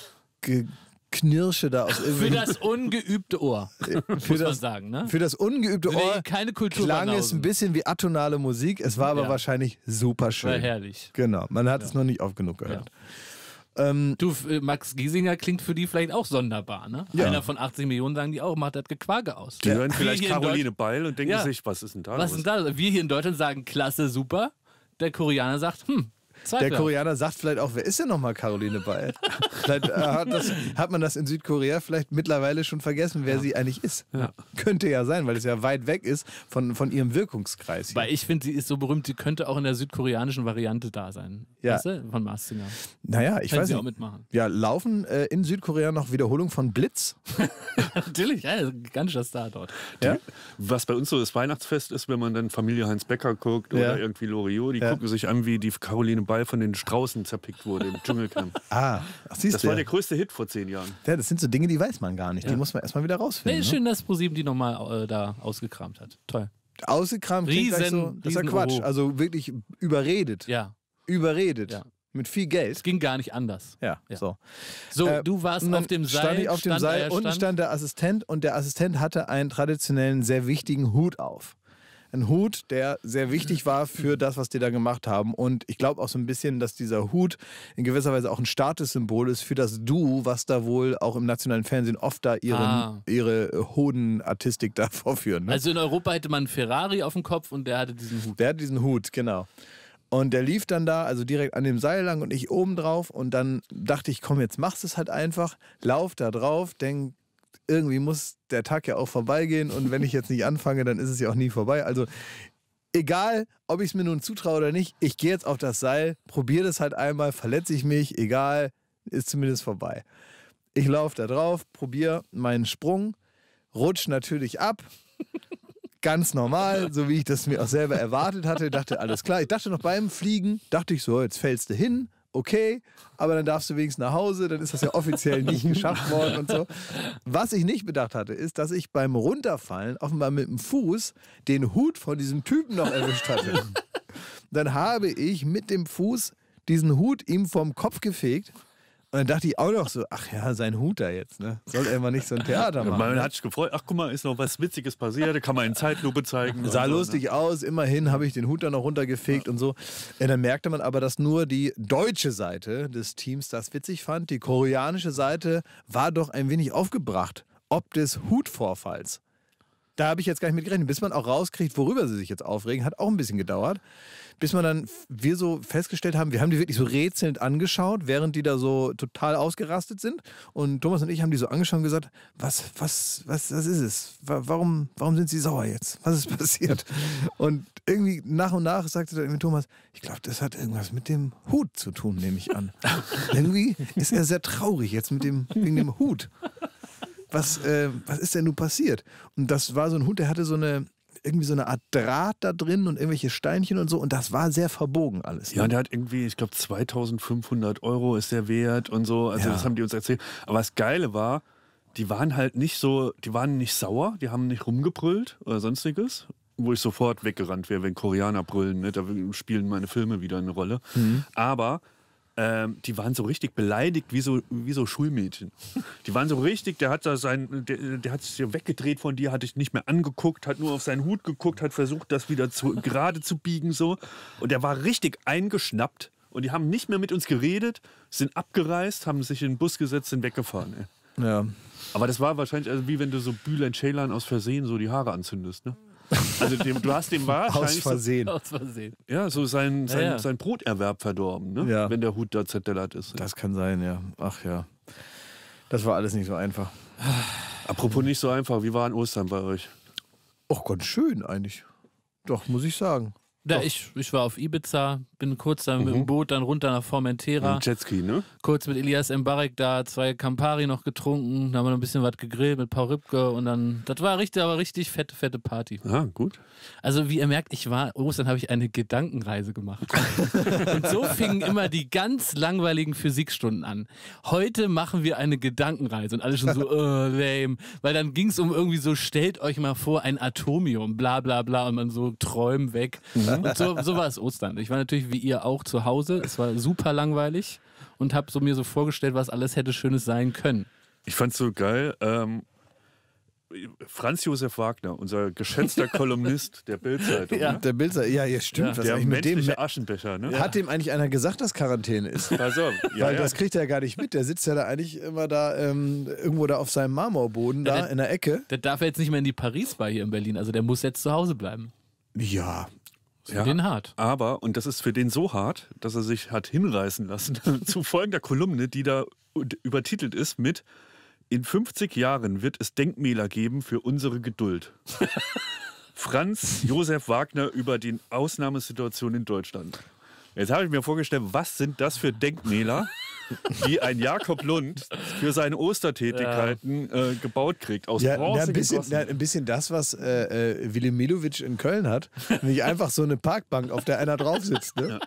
Ge Knirsche da aus Für das ungeübte Ohr, für muss das, man sagen. Ne? Für das ungeübte nee, keine Kultur klang es ein bisschen wie atonale Musik. Es war aber ja. wahrscheinlich super schön. War herrlich. Genau, man hat ja. es noch nicht oft genug gehört. Ja. Ähm, du, äh, Max Giesinger klingt für die vielleicht auch sonderbar, ne? Einer von 80 Millionen sagen die auch, macht das Gequage aus. Die hören vielleicht Caroline Beil und denken sich, was ist denn da? Was ist denn da? Wir hier in Deutschland sagen, klasse, super. Der Koreaner sagt, hm, Zweifler. Der Koreaner sagt vielleicht auch, wer ist denn nochmal Caroline Ball? vielleicht äh, hat, das, hat, man das in Südkorea vielleicht mittlerweile schon vergessen, wer ja. sie eigentlich ist. Ja. Könnte ja sein, weil es ja weit weg ist von, von ihrem Wirkungskreis. Hier. Weil ich finde, sie ist so berühmt, sie könnte auch in der südkoreanischen Variante da sein. Ja. Weißt du? Von Mars Singer. Naja, ich Können weiß sie nicht. auch mitmachen. Ja, laufen äh, in Südkorea noch Wiederholung von Blitz? Natürlich, ja, ganz schön Star dort. Ja? Was bei uns so das Weihnachtsfest ist, wenn man dann Familie Heinz Becker guckt oder irgendwie Loriot, die gucken sich an, wie die Caroline Ball Ball von den Straußen zerpickt wurde im Dschungelcamp. Ah, siehst Das du. war der größte Hit vor zehn Jahren. Ja, das sind so Dinge, die weiß man gar nicht. Die muss man erstmal wieder rausfinden. Nee, ne? schön, dass ProSieben die nochmal äh, da ausgekramt hat. Toll. Ne? Ausgekramt klingt gleich Riesen- so, das ist ja Quatsch. Oho. Also wirklich überredet. Ja, Überredet. Ja. Mit viel Geld. Es ging gar nicht anders. Ja, ja. so. So, Äh, du warst auf dem Seil. Stand ich auf dem Seil, er unten stand der Assistent und der Assistent hatte einen traditionellen, sehr wichtigen Hut auf ein Hut, der sehr wichtig war für das, was die da gemacht haben. Und ich glaube auch so ein bisschen, dass dieser Hut in gewisser Weise auch ein Statussymbol ist für das Du, was da wohl auch im nationalen Fernsehen oft da ihren, ah. ihre Hodenartistik da vorführen. Ne? Also in Europa hätte man Ferrari auf dem Kopf und der hatte diesen Hut. Der hatte diesen Hut, genau. Und der lief dann da, also direkt an dem Seil lang und ich oben drauf. Und dann dachte ich, komm, jetzt machst du es halt einfach. Lauf da drauf, denk, irgendwie muss der Tag ja auch vorbeigehen und wenn ich jetzt nicht anfange, dann ist es ja auch nie vorbei. Also egal, ob ich es mir nun zutraue oder nicht, ich gehe jetzt auf das Seil, probiere das halt einmal, verletze ich mich, egal, ist zumindest vorbei. Ich laufe da drauf, probiere meinen Sprung, rutsche natürlich ab. Ganz normal, so wie ich das mir auch selber erwartet hatte. Dachte, alles klar. Ich dachte noch beim Fliegen, dachte ich so, jetzt fällst du hin, okay, aber dann darfst du wenigstens nach Hause, dann ist das ja offiziell nicht geschafft worden und so. Was ich nicht bedacht hatte, ist, dass ich beim Runterfallen offenbar mit dem Fuß den Hut von diesem Typen noch erwischt hatte. Dann habe ich mit dem Fuß diesen Hut ihm vom Kopf gefegt und dann dachte ich auch noch so, ach ja, sein Hut da jetzt, ne? Soll er mal nicht so ein Theater machen. Man ne? hat sich gefreut, ach guck mal, ist noch was Witziges passiert, kann man in Zeitlupe zeigen. Sah so, ne? lustig ne? aus, immerhin habe ich den Hut da noch runtergefegt ja. und so. Und dann merkte man aber, dass nur die deutsche Seite des Teams das witzig fand. Die koreanische Seite war doch ein wenig aufgebracht, ob des Hutvorfalls da habe ich jetzt gar nicht mit gerechnet. Bis man auch rauskriegt, worüber sie sich jetzt aufregen, hat auch ein bisschen gedauert. Bis man dann, wir so festgestellt haben, wir haben die wirklich so rätselnd angeschaut, während die da so total ausgerastet sind. Und Thomas und ich haben die so angeschaut und gesagt, was, was, was, was ist es? Warum, warum sind sie sauer jetzt? Was ist passiert? Und irgendwie nach und nach sagte dann Thomas, ich glaube, das hat irgendwas mit dem Hut zu tun, nehme ich an. irgendwie ist er sehr traurig jetzt mit dem, wegen dem Hut was, äh, was ist denn nun passiert? Und das war so ein Hund, der hatte so eine, irgendwie so eine Art Draht da drin und irgendwelche Steinchen und so. Und das war sehr verbogen alles. Ne? Ja, und der hat irgendwie, ich glaube, 2500 Euro ist der wert und so. Also, ja. das haben die uns erzählt. Aber das Geile war, die waren halt nicht so, die waren nicht sauer, die haben nicht rumgebrüllt oder sonstiges. Wo ich sofort weggerannt wäre, wenn Koreaner brüllen. Ne? Da spielen meine Filme wieder eine Rolle. Mhm. Aber ähm, die waren so richtig beleidigt, wie so, wie so Schulmädchen. Die waren so richtig, der hat, da sein, der, der hat sich weggedreht von dir, hat dich nicht mehr angeguckt, hat nur auf seinen Hut geguckt, hat versucht, das wieder zu, gerade zu biegen. so. Und der war richtig eingeschnappt und die haben nicht mehr mit uns geredet, sind abgereist, haben sich in den Bus gesetzt, sind weggefahren. Ey. Ja. Aber das war wahrscheinlich also wie wenn du so Bülent Ceylan aus Versehen so die Haare anzündest, ne? Also dem, du hast dem wahrscheinlich... Aus Versehen. So, aus Versehen. Ja, so sein, sein, ja, ja. sein Broterwerb verdorben, ne? ja. wenn der Hut da zerdellert ist. Das kann sein, ja. Ach ja. Das war alles nicht so einfach. Apropos nicht so einfach, wie war an Ostern bei euch? Ach, ganz schön eigentlich. Doch, muss ich sagen. Ja, ich, ich war auf Ibiza, bin kurz dann mhm. mit dem mhm. Boot dann runter nach Formentera. Mit Jetski, ne? Kurz mit Elias Mbarek da, zwei Campari noch getrunken, da haben wir noch ein bisschen was gegrillt mit Paul Rübke und dann, das war richtig, aber richtig fette, fette Party. Ah, gut. Also wie ihr merkt, ich war, Ostern habe ich eine Gedankenreise gemacht. und so fingen immer die ganz langweiligen Physikstunden an. Heute machen wir eine Gedankenreise und alle schon so, oh, lame. Weil dann ging es um irgendwie so, stellt euch mal vor, ein Atomium, bla bla bla und man so träumen weg. Mhm so, so war es Ostern. Ich war natürlich wie ihr auch zu Hause. Es war super langweilig und habe so mir so vorgestellt, was alles hätte Schönes sein können. Ich fand's so geil. Ähm, Franz Josef Wagner, unser geschätzter Kolumnist der Bildzeitung. Ja. Ne? Der Bildzeitung, ja, ja, stimmt. Ja. Was der mit dem Aschenbecher, ne? Hat dem eigentlich einer gesagt, dass Quarantäne ist? Also, ja, Weil ja. das kriegt er ja gar nicht mit. Der sitzt ja da eigentlich immer da ähm, irgendwo da auf seinem Marmorboden ja, da der, in der Ecke. Der darf jetzt nicht mehr in die Paris-Bar hier in Berlin. Also der muss jetzt zu Hause bleiben. Ja, ist ja, für den hart. Aber, und das ist für den so hart, dass er sich hat hinreißen lassen zu folgender Kolumne, die da übertitelt ist mit In 50 Jahren wird es Denkmäler geben für unsere Geduld. Franz Josef Wagner über die Ausnahmesituation in Deutschland. Jetzt habe ich mir vorgestellt, was sind das für Denkmäler? die ein Jakob Lund für seine Ostertätigkeiten ja. äh, gebaut kriegt. Aus ja, Bronze ein, bisschen, na, ein bisschen das, was äh, äh Willi Milovic in Köln hat. Nämlich einfach so eine Parkbank, auf der einer drauf sitzt. Ne?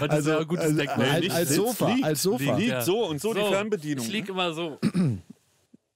Ja. Also, ja gutes also, Deckmal. Als, als Sofa. Liegt, als Sofa. Die liegt so und so, so die Fernbedienung. Ich liegt immer so.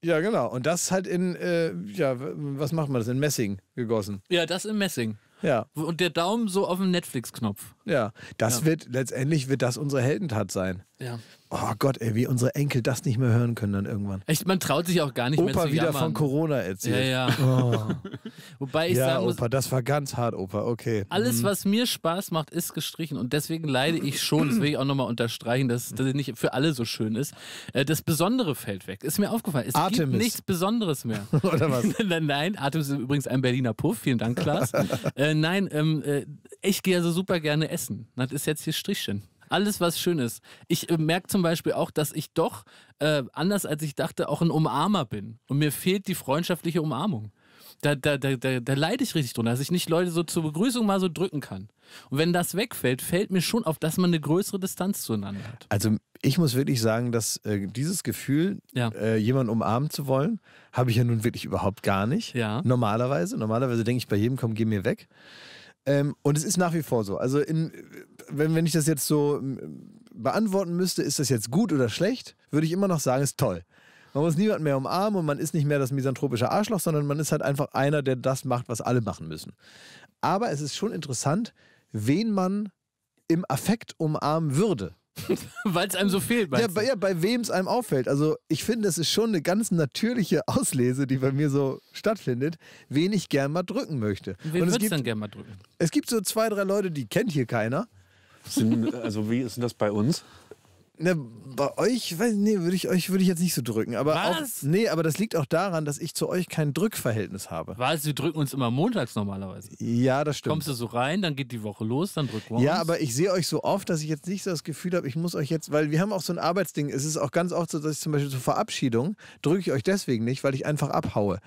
Ja, genau. Und das halt in, äh, ja, was macht man das? In Messing gegossen. Ja, das in Messing. Ja. Und der Daumen so auf dem Netflix-Knopf. Ja, das ja. wird, letztendlich wird das unsere Heldentat sein. Ja. Oh Gott, ey, wie unsere Enkel das nicht mehr hören können dann irgendwann. Echt, man traut sich auch gar nicht Opa mehr zu Opa wieder jammern. von Corona erzählt. Ja, ja. Oh. Wobei ich ja, sagen muss, Opa, das war ganz hart, Opa, okay. Alles, mhm. was mir Spaß macht, ist gestrichen und deswegen leide ich schon, das will ich auch nochmal unterstreichen, dass das nicht für alle so schön ist. Äh, das Besondere fällt weg, ist mir aufgefallen. Es Artemis. gibt nichts Besonderes mehr. Oder was? nein, nein, Artemis ist übrigens ein Berliner Puff, vielen Dank, Klaas. äh, nein, ähm, äh, ich gehe also super gerne essen. Das ist jetzt hier Strichchen. Alles, was schön ist. Ich äh, merke zum Beispiel auch, dass ich doch, äh, anders als ich dachte, auch ein Umarmer bin. Und mir fehlt die freundschaftliche Umarmung. Da, da, da, da, da leide ich richtig drunter, dass ich nicht Leute so zur Begrüßung mal so drücken kann. Und wenn das wegfällt, fällt mir schon auf, dass man eine größere Distanz zueinander hat. Also ich muss wirklich sagen, dass äh, dieses Gefühl, ja. äh, jemanden umarmen zu wollen, habe ich ja nun wirklich überhaupt gar nicht. Ja. Normalerweise. Normalerweise denke ich bei jedem, komm, geh mir weg. Ähm, und es ist nach wie vor so. Also in, wenn, wenn ich das jetzt so ähm, beantworten müsste, ist das jetzt gut oder schlecht, würde ich immer noch sagen, ist toll. Man muss niemanden mehr umarmen und man ist nicht mehr das misanthropische Arschloch, sondern man ist halt einfach einer, der das macht, was alle machen müssen. Aber es ist schon interessant, wen man im Affekt umarmen würde. Weil es einem so fehlt. Ja, bei, ja, bei wem es einem auffällt. Also ich finde, es ist schon eine ganz natürliche Auslese, die bei mir so stattfindet, wen ich gern mal drücken möchte. Wen würdest du dann gern mal drücken? Es gibt so zwei, drei Leute, die kennt hier keiner. Sind, also wie ist denn das bei uns? Ne, bei euch, nee, würde ich euch würde ich jetzt nicht so drücken, aber Was? Auch, nee, aber das liegt auch daran, dass ich zu euch kein Drückverhältnis habe. Was? Wir drücken uns immer montags normalerweise. Ja, das stimmt. Kommst du so rein, dann geht die Woche los, dann drücken wir uns. Ja, aber ich sehe euch so oft, dass ich jetzt nicht so das Gefühl habe, ich muss euch jetzt, weil wir haben auch so ein Arbeitsding. Es ist auch ganz oft so, dass ich zum Beispiel zur Verabschiedung drücke ich euch deswegen nicht, weil ich einfach abhaue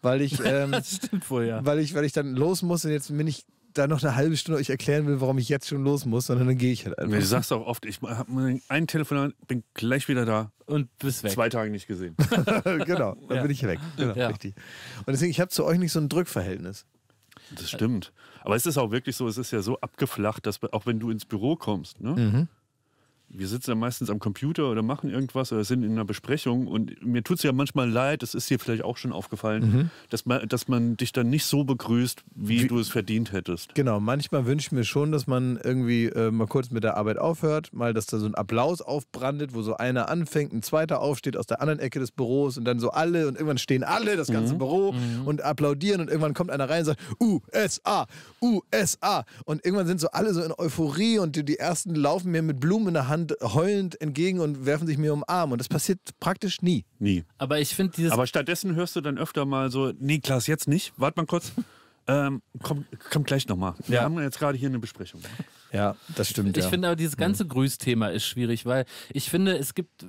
weil ich, ähm, das stimmt wohl, ja. weil ich, weil ich dann los muss und jetzt bin ich da noch eine halbe Stunde euch erklären will, warum ich jetzt schon los muss, sondern dann gehe ich halt einfach. Du sagst auch oft, ich habe ein Telefon an, bin gleich wieder da. Und bist weg. Zwei Tage nicht gesehen. genau, dann ja. bin ich weg. Genau, ja. richtig. Und deswegen, ich habe zu euch nicht so ein Drückverhältnis. Das stimmt. Aber es ist auch wirklich so, es ist ja so abgeflacht, dass auch wenn du ins Büro kommst, ne? Mhm wir sitzen ja meistens am Computer oder machen irgendwas oder sind in einer Besprechung und mir tut es ja manchmal leid, das ist dir vielleicht auch schon aufgefallen, mhm. dass, man, dass man dich dann nicht so begrüßt, wie, wie du es verdient hättest. Genau, manchmal wünsche ich mir schon, dass man irgendwie äh, mal kurz mit der Arbeit aufhört, mal, dass da so ein Applaus aufbrandet, wo so einer anfängt, ein zweiter aufsteht aus der anderen Ecke des Büros und dann so alle und irgendwann stehen alle, das ganze mhm. Büro mhm. und applaudieren und irgendwann kommt einer rein und sagt, USA, USA und irgendwann sind so alle so in Euphorie und die, die ersten laufen mir mit Blumen in der Hand einander heulend entgegen und werfen sich mir um den Arm. Und das passiert praktisch nie. Nie. Aber ich finde dieses. Aber stattdessen hörst du dann öfter mal so: Nee, Klaas, jetzt nicht. Warte mal kurz. Ähm, komm, komm gleich nochmal. Wir ja. haben jetzt gerade hier eine Besprechung. Ja, das stimmt. Ich ja. finde aber, dieses ganze mhm. Grüßthema ist schwierig, weil ich finde, es gibt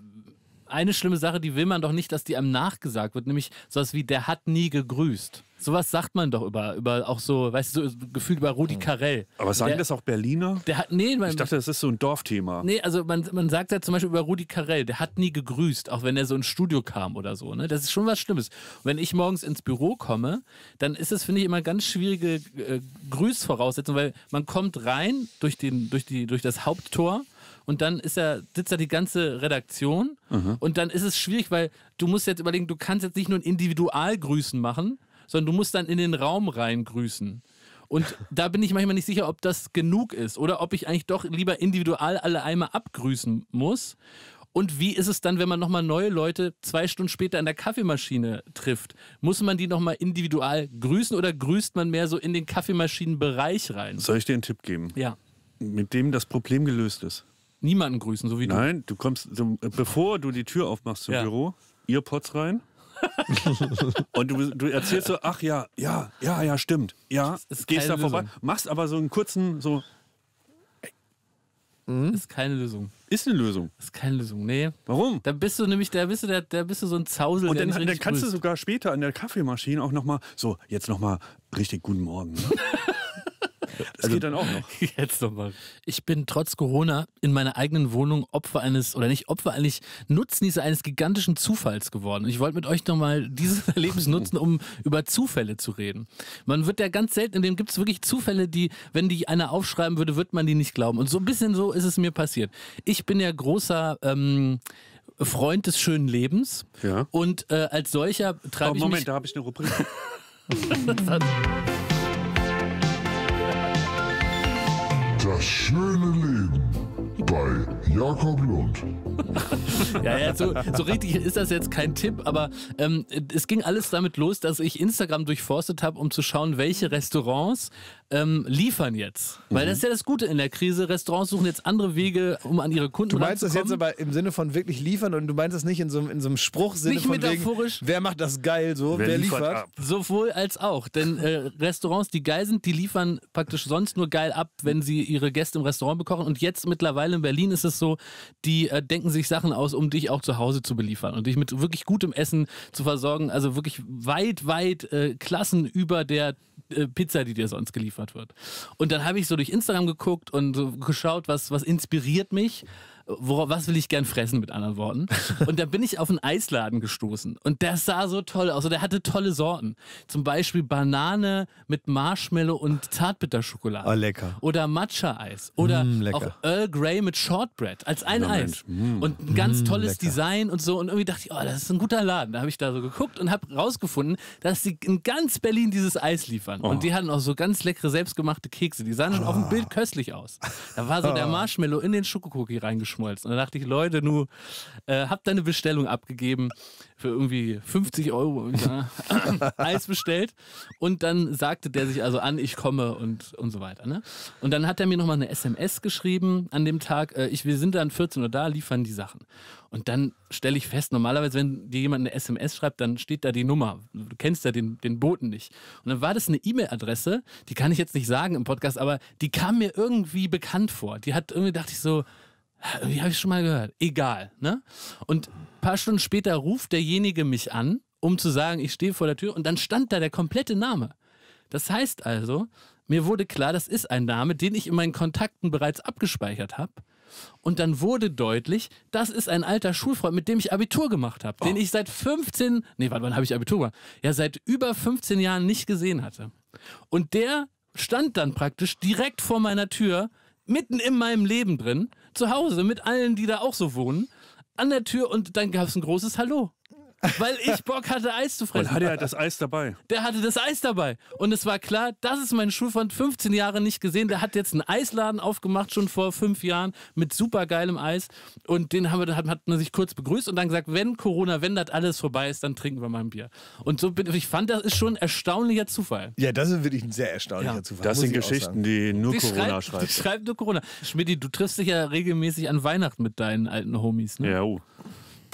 eine schlimme Sache, die will man doch nicht, dass die einem nachgesagt wird, nämlich sowas wie, der hat nie gegrüßt. Sowas sagt man doch über, über auch so, weißt du, so gefühlt über Rudi Carell. Aber sagen der, das auch Berliner? Der hat, nee, man, ich dachte, das ist so ein Dorfthema. Nee, also man, man sagt ja zum Beispiel über Rudi Carell, der hat nie gegrüßt, auch wenn er so ins Studio kam oder so. Ne? Das ist schon was Schlimmes. Und wenn ich morgens ins Büro komme, dann ist das, finde ich, immer ganz schwierige äh, Grüßvoraussetzung, weil man kommt rein durch, den, durch, die, durch das Haupttor und dann ist er, sitzt da die ganze Redaktion mhm. und dann ist es schwierig, weil du musst jetzt überlegen, du kannst jetzt nicht nur ein Individualgrüßen machen, sondern du musst dann in den Raum rein grüßen. Und da bin ich manchmal nicht sicher, ob das genug ist oder ob ich eigentlich doch lieber individual alle einmal abgrüßen muss. Und wie ist es dann, wenn man nochmal neue Leute zwei Stunden später an der Kaffeemaschine trifft? Muss man die nochmal individual grüßen oder grüßt man mehr so in den Kaffeemaschinenbereich rein? Soll ich dir einen Tipp geben? Ja. Mit dem das Problem gelöst ist. Niemanden grüßen, so wie du. Nein, du kommst, bevor du die Tür aufmachst zum ja. Büro, ihr Pots rein und du, du, erzählst so, ach ja, ja, ja, ja, stimmt. Ja, gehst da vorbei, machst aber so einen kurzen, so. Mhm. Ist keine Lösung. Ist eine Lösung. Ist keine Lösung, nee. Warum? Da bist du nämlich, da bist du, da, da bist du so ein Zausel. Und dann, dann kannst grüßt. du sogar später an der Kaffeemaschine auch nochmal, so, jetzt nochmal richtig guten Morgen. Ne? Das also, geht dann auch noch. Jetzt nochmal. Ich bin trotz Corona in meiner eigenen Wohnung Opfer eines, oder nicht Opfer, eigentlich Nutznießer eines gigantischen Zufalls geworden. Ich wollte mit euch nochmal dieses Erlebnis nutzen, um über Zufälle zu reden. Man wird ja ganz selten, in dem gibt es wirklich Zufälle, die, wenn die einer aufschreiben würde, wird man die nicht glauben. Und so ein bisschen so ist es mir passiert. Ich bin ja großer ähm, Freund des schönen Lebens. Ja. Und äh, als solcher treibe oh, ich. Moment, mich da habe ich eine Rubrik. Das schöne Leben bei Jakob Lund. ja, ja, so, so, richtig ist das jetzt kein Tipp, aber ähm, es ging alles damit los, dass ich Instagram durchforstet habe, um zu schauen, welche Restaurants ähm, liefern jetzt. Mhm. Weil das ist ja das Gute in der Krise. Restaurants suchen jetzt andere Wege, um an ihre Kunden zu Du meinst das jetzt aber im Sinne von wirklich liefern und du meinst das nicht in so, in so einem Spruch Sinne nicht von metaphorisch. Wegen, wer macht das geil so, wer, wer liefert. liefert Sowohl als auch. Denn äh, Restaurants, die geil sind, die liefern praktisch sonst nur geil ab, wenn sie ihre Gäste im Restaurant bekochen. Und jetzt mittlerweile in Berlin ist es so, die äh, denken sich Sachen aus, um dich auch zu Hause zu beliefern und dich mit wirklich gutem Essen zu versorgen. Also wirklich weit, weit äh, Klassen über der äh, Pizza, die dir sonst geliefert wird. Und dann habe ich so durch Instagram geguckt und so geschaut, was, was inspiriert mich worauf, was will ich gern fressen, mit anderen Worten. Und da bin ich auf einen Eisladen gestoßen. Und das sah so toll aus. Und also der hatte tolle Sorten. Zum Beispiel Banane mit Marshmallow und Zartbitterschokolade. Oh, lecker. Oder Matcha-Eis. Oder mm, auch Earl Grey mit Shortbread als ein oh, Eis. Mm, und ein ganz mm, tolles lecker. Design und so. Und irgendwie dachte ich, oh, das ist ein guter Laden. Da habe ich da so geguckt und habe rausgefunden, dass sie in ganz Berlin dieses Eis liefern. Oh. Und die hatten auch so ganz leckere selbstgemachte Kekse. Die sahen schon oh. auf dem Bild köstlich aus. Da war so der ah. Marshmallow in den Schokokookie reingeschoben geschmolzen. Und da dachte ich, Leute, nu, äh, hab deine Bestellung abgegeben für irgendwie 50 Euro ne? Eis bestellt. Und dann sagte der sich also an, ich komme und, und so weiter. Ne? Und dann hat er mir nochmal eine SMS geschrieben an dem Tag, äh, ich, wir sind dann 14 Uhr da, liefern die Sachen. Und dann stelle ich fest, normalerweise, wenn dir jemand eine SMS schreibt, dann steht da die Nummer. Du kennst ja den, den Boten nicht. Und dann war das eine E-Mail-Adresse, die kann ich jetzt nicht sagen im Podcast, aber die kam mir irgendwie bekannt vor. Die hat irgendwie, dachte ich so, wie habe ich schon mal gehört? Egal, ne? Und ein paar Stunden später ruft derjenige mich an, um zu sagen, ich stehe vor der Tür und dann stand da der komplette Name. Das heißt also, mir wurde klar, das ist ein Name, den ich in meinen Kontakten bereits abgespeichert habe. Und dann wurde deutlich, das ist ein alter Schulfreund, mit dem ich Abitur gemacht habe, oh. den ich seit 15, nee, warte, wann habe ich Abitur gemacht? Ja, seit über 15 Jahren nicht gesehen hatte. Und der stand dann praktisch direkt vor meiner Tür, mitten in meinem Leben drin zu Hause mit allen, die da auch so wohnen, an der Tür und dann gab es ein großes Hallo weil ich Bock hatte, Eis zu fressen. Und hatte er das Eis dabei? Der hatte das Eis dabei. Und es war klar, das ist mein Schulfreund, 15 Jahre nicht gesehen. Der hat jetzt einen Eisladen aufgemacht, schon vor fünf Jahren, mit super geilem Eis. Und den haben wir, hat, hat man sich kurz begrüßt und dann gesagt, wenn Corona, wenn das alles vorbei ist, dann trinken wir mal ein Bier. Und so bin ich fand, das ist schon ein erstaunlicher Zufall. Ja, das ist wirklich ein sehr erstaunlicher ja. Zufall. Das sind Geschichten, die nur die Corona schreibt, schreibt. Die schreibt nur Corona. Schmidti, du triffst dich ja regelmäßig an Weihnachten mit deinen alten Homies. Ne? Ja, oh